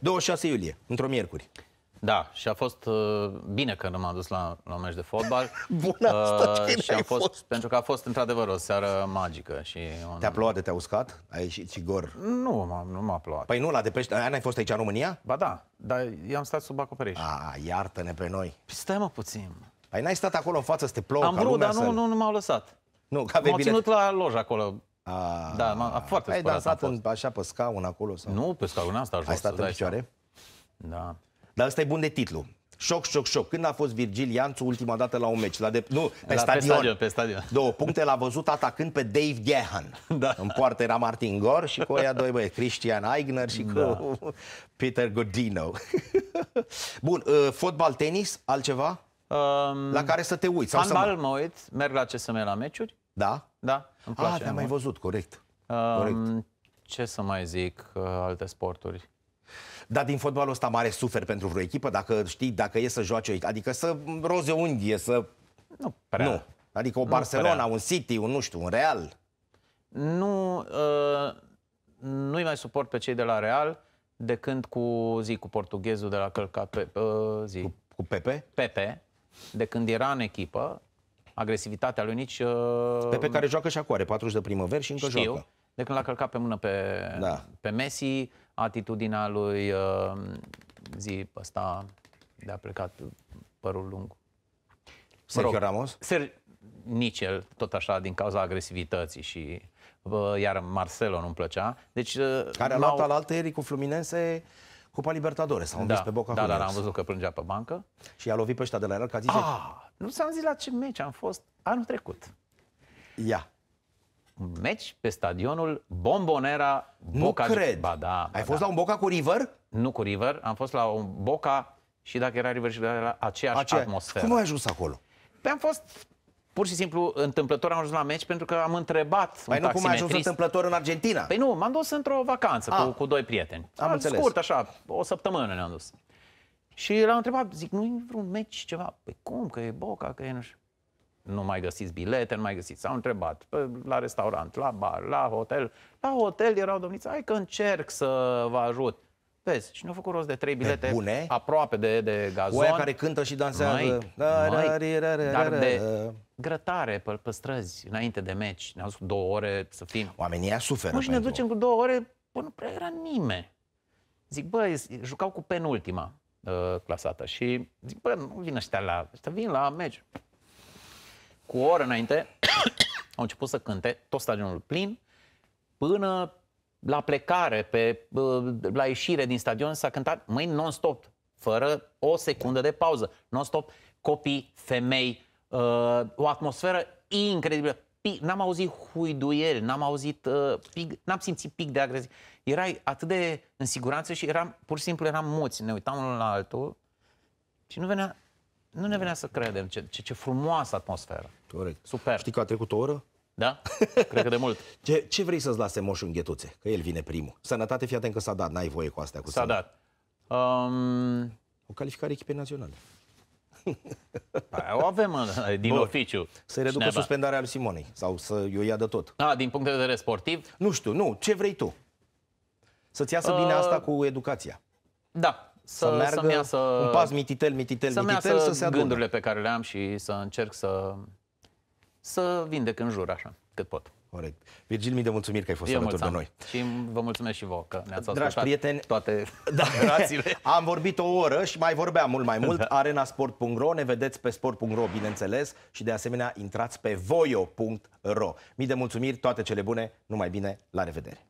26 iulie, într-o miercuri. Da, și a fost uh, bine că nu m-am dus la, la un meci de fotbal. Bună uh, asta, uh, și a fost, fost, Pentru că a fost într-adevăr o seară magică. Și un... Te-a plouat de te-a uscat? Ai ieșit și gor? Nu, nu m-a plouat. Păi nu, la Depești, aia n-ai fost aici în România? Ba da, dar i-am stat sub acoperiș. A, iartă-ne pe noi. Păi stai mă puțin. Ai păi n-ai stat acolo în față să te plouă Am vrut, dar nu, să... nu, nu m-au lăsat. Nu, că M-au ținut la loj acolo. A... Da, m-a, foarte Ai dansat în, așa pe scaun acolo? Sau? Nu, pe scaun asta jos. Ai stat în picioare? Da. Dar ăsta e bun de titlu. Șoc, șoc, șoc. Când a fost Virgil Ianțu ultima dată la un meci? La de... Nu, pe, la, stadion. pe stadion. Pe stadion. Două puncte l-a văzut atacând pe Dave Gehan. Da. În poartă era Martin Gor și cu aia doi băie, Christian Eigner și cu da. Peter Godino. Bun, uh, fotbal, tenis, altceva? Um, la care să te uiți. Sau handbal să mă... mă uit, merg la CSM la meciuri. Da? Da, îmi ah, place. Ah, te-am mai văzut, corect. Um, corect. Ce să mai zic, uh, alte sporturi? Dar din fotbalul ăsta mare sufer pentru vreo echipă, dacă știi, dacă e să joace, adică să roze unghie, să... Nu prea. Nu. Adică o Barcelona, un City, un nu știu, un Real. Nu, uh, nu-i mai suport pe cei de la Real de când cu zi, cu portughezul de la Călcat, pe, uh, zi. Cu, cu Pepe? Pepe, de când era în echipă, agresivitatea lui nici... Uh, pe, pe care joacă și acum, are 40 de primăveri și încă știu, joacă. De când l-a călcat pe mână pe, da. pe Messi, atitudinea lui uh, zi ăsta de a plecat părul lung. Sergio mă rog, Ramos? Ser, nici el, tot așa, din cauza agresivității și iar Marcelo nu-mi plăcea. Deci, uh, Care a luat alaltă ieri cu Fluminense Cupa Libertadores. S-a da, pe Boca Da, dar am văzut că plângea pe bancă. Și i-a lovit pe ăștia de la el, că a zis... Ah, nu s am zis la ce meci am fost anul trecut. Ia. Un meci pe stadionul Bombonera Boca. Nu cred. Ba, da, ba, Ai fost da. la un Boca cu River? Nu cu River, am fost la un Boca și dacă era River și era aceeași Aceea. atmosferă. Cum ai ajuns acolo? Pe păi am fost pur și simplu întâmplător am ajuns la meci pentru că am întrebat păi un nu, cum ai ajuns întâmplător în Argentina? Păi nu, m-am dus într-o vacanță cu, ah. cu doi prieteni. Am a, înțeles. Scurt, așa, o săptămână ne-am dus. Și l-am întrebat, zic, nu i vreun meci ceva? Păi cum, că e Boca, că e nu știu. Nu mai găsiți bilete, nu mai găsiți. S-au întrebat la restaurant, la bar, la hotel. La hotel erau domniți, hai că încerc să vă ajut. Vezi, și nu au făcut rost de trei bilete Pe bune? aproape de, de gazon. Oia care cântă și dansează. Dar de grătare pe, pe străzi, înainte de meci. Ne-au spus două ore să fim. Oamenii suferă. Nu, și ne ducem cu două ore, până nu prea era nimeni. Zic, bă, jucau cu penultima uh, clasată și zic, bă, nu vin ăștia la... Ăștia vin la meci. Cu o oră înainte au început să cânte, tot stadionul plin, până la plecare, pe, la ieșire din stadion s-a cântat mâini non-stop, fără o secundă de pauză, non-stop, copii, femei, uh, o atmosferă incredibilă. N-am auzit huiduieri, n-am auzit uh, pic, n-am simțit pic de agresie. Erai atât de în siguranță și eram, pur și simplu eram muți, ne uitam unul la altul și nu venea, nu ne venea să credem ce, ce, ce frumoasă atmosferă. Corect. Super. Știi că a trecut o oră? Da? Cred că de mult. Ce, ce vrei să-ți lase moșul în ghetuțe? Că el vine primul. Sănătate, fii atent că s-a dat. N-ai voie cu astea. Cu s-a dat. Um... O calificare echipei naționale. Păi, o avem din Bun. oficiu. Să-i reducă Cineva. suspendarea lui Simonei. Sau să o ia de tot. A, din punct de vedere sportiv? Nu știu, nu. Ce vrei tu? Să-ți iasă uh... bine asta cu educația. Da, să, să meargă să iasă, un pas mititel, mititel, să mititel, să se adune. gândurile pe care le am și să încerc să să vindec în jur, așa, cât pot. Corect. Virgil, mii de mulțumiri că ai fost Eu alături de noi. Și vă mulțumesc și vouă că ne-ați ascultat Dragi prieteni, toate da. Am vorbit o oră și mai vorbeam mult mai mult. Da. Arenasport.ro, ne vedeți pe sport.ro, bineînțeles, și de asemenea intrați pe voio.ro. Mii de mulțumiri, toate cele bune, numai bine, la revedere!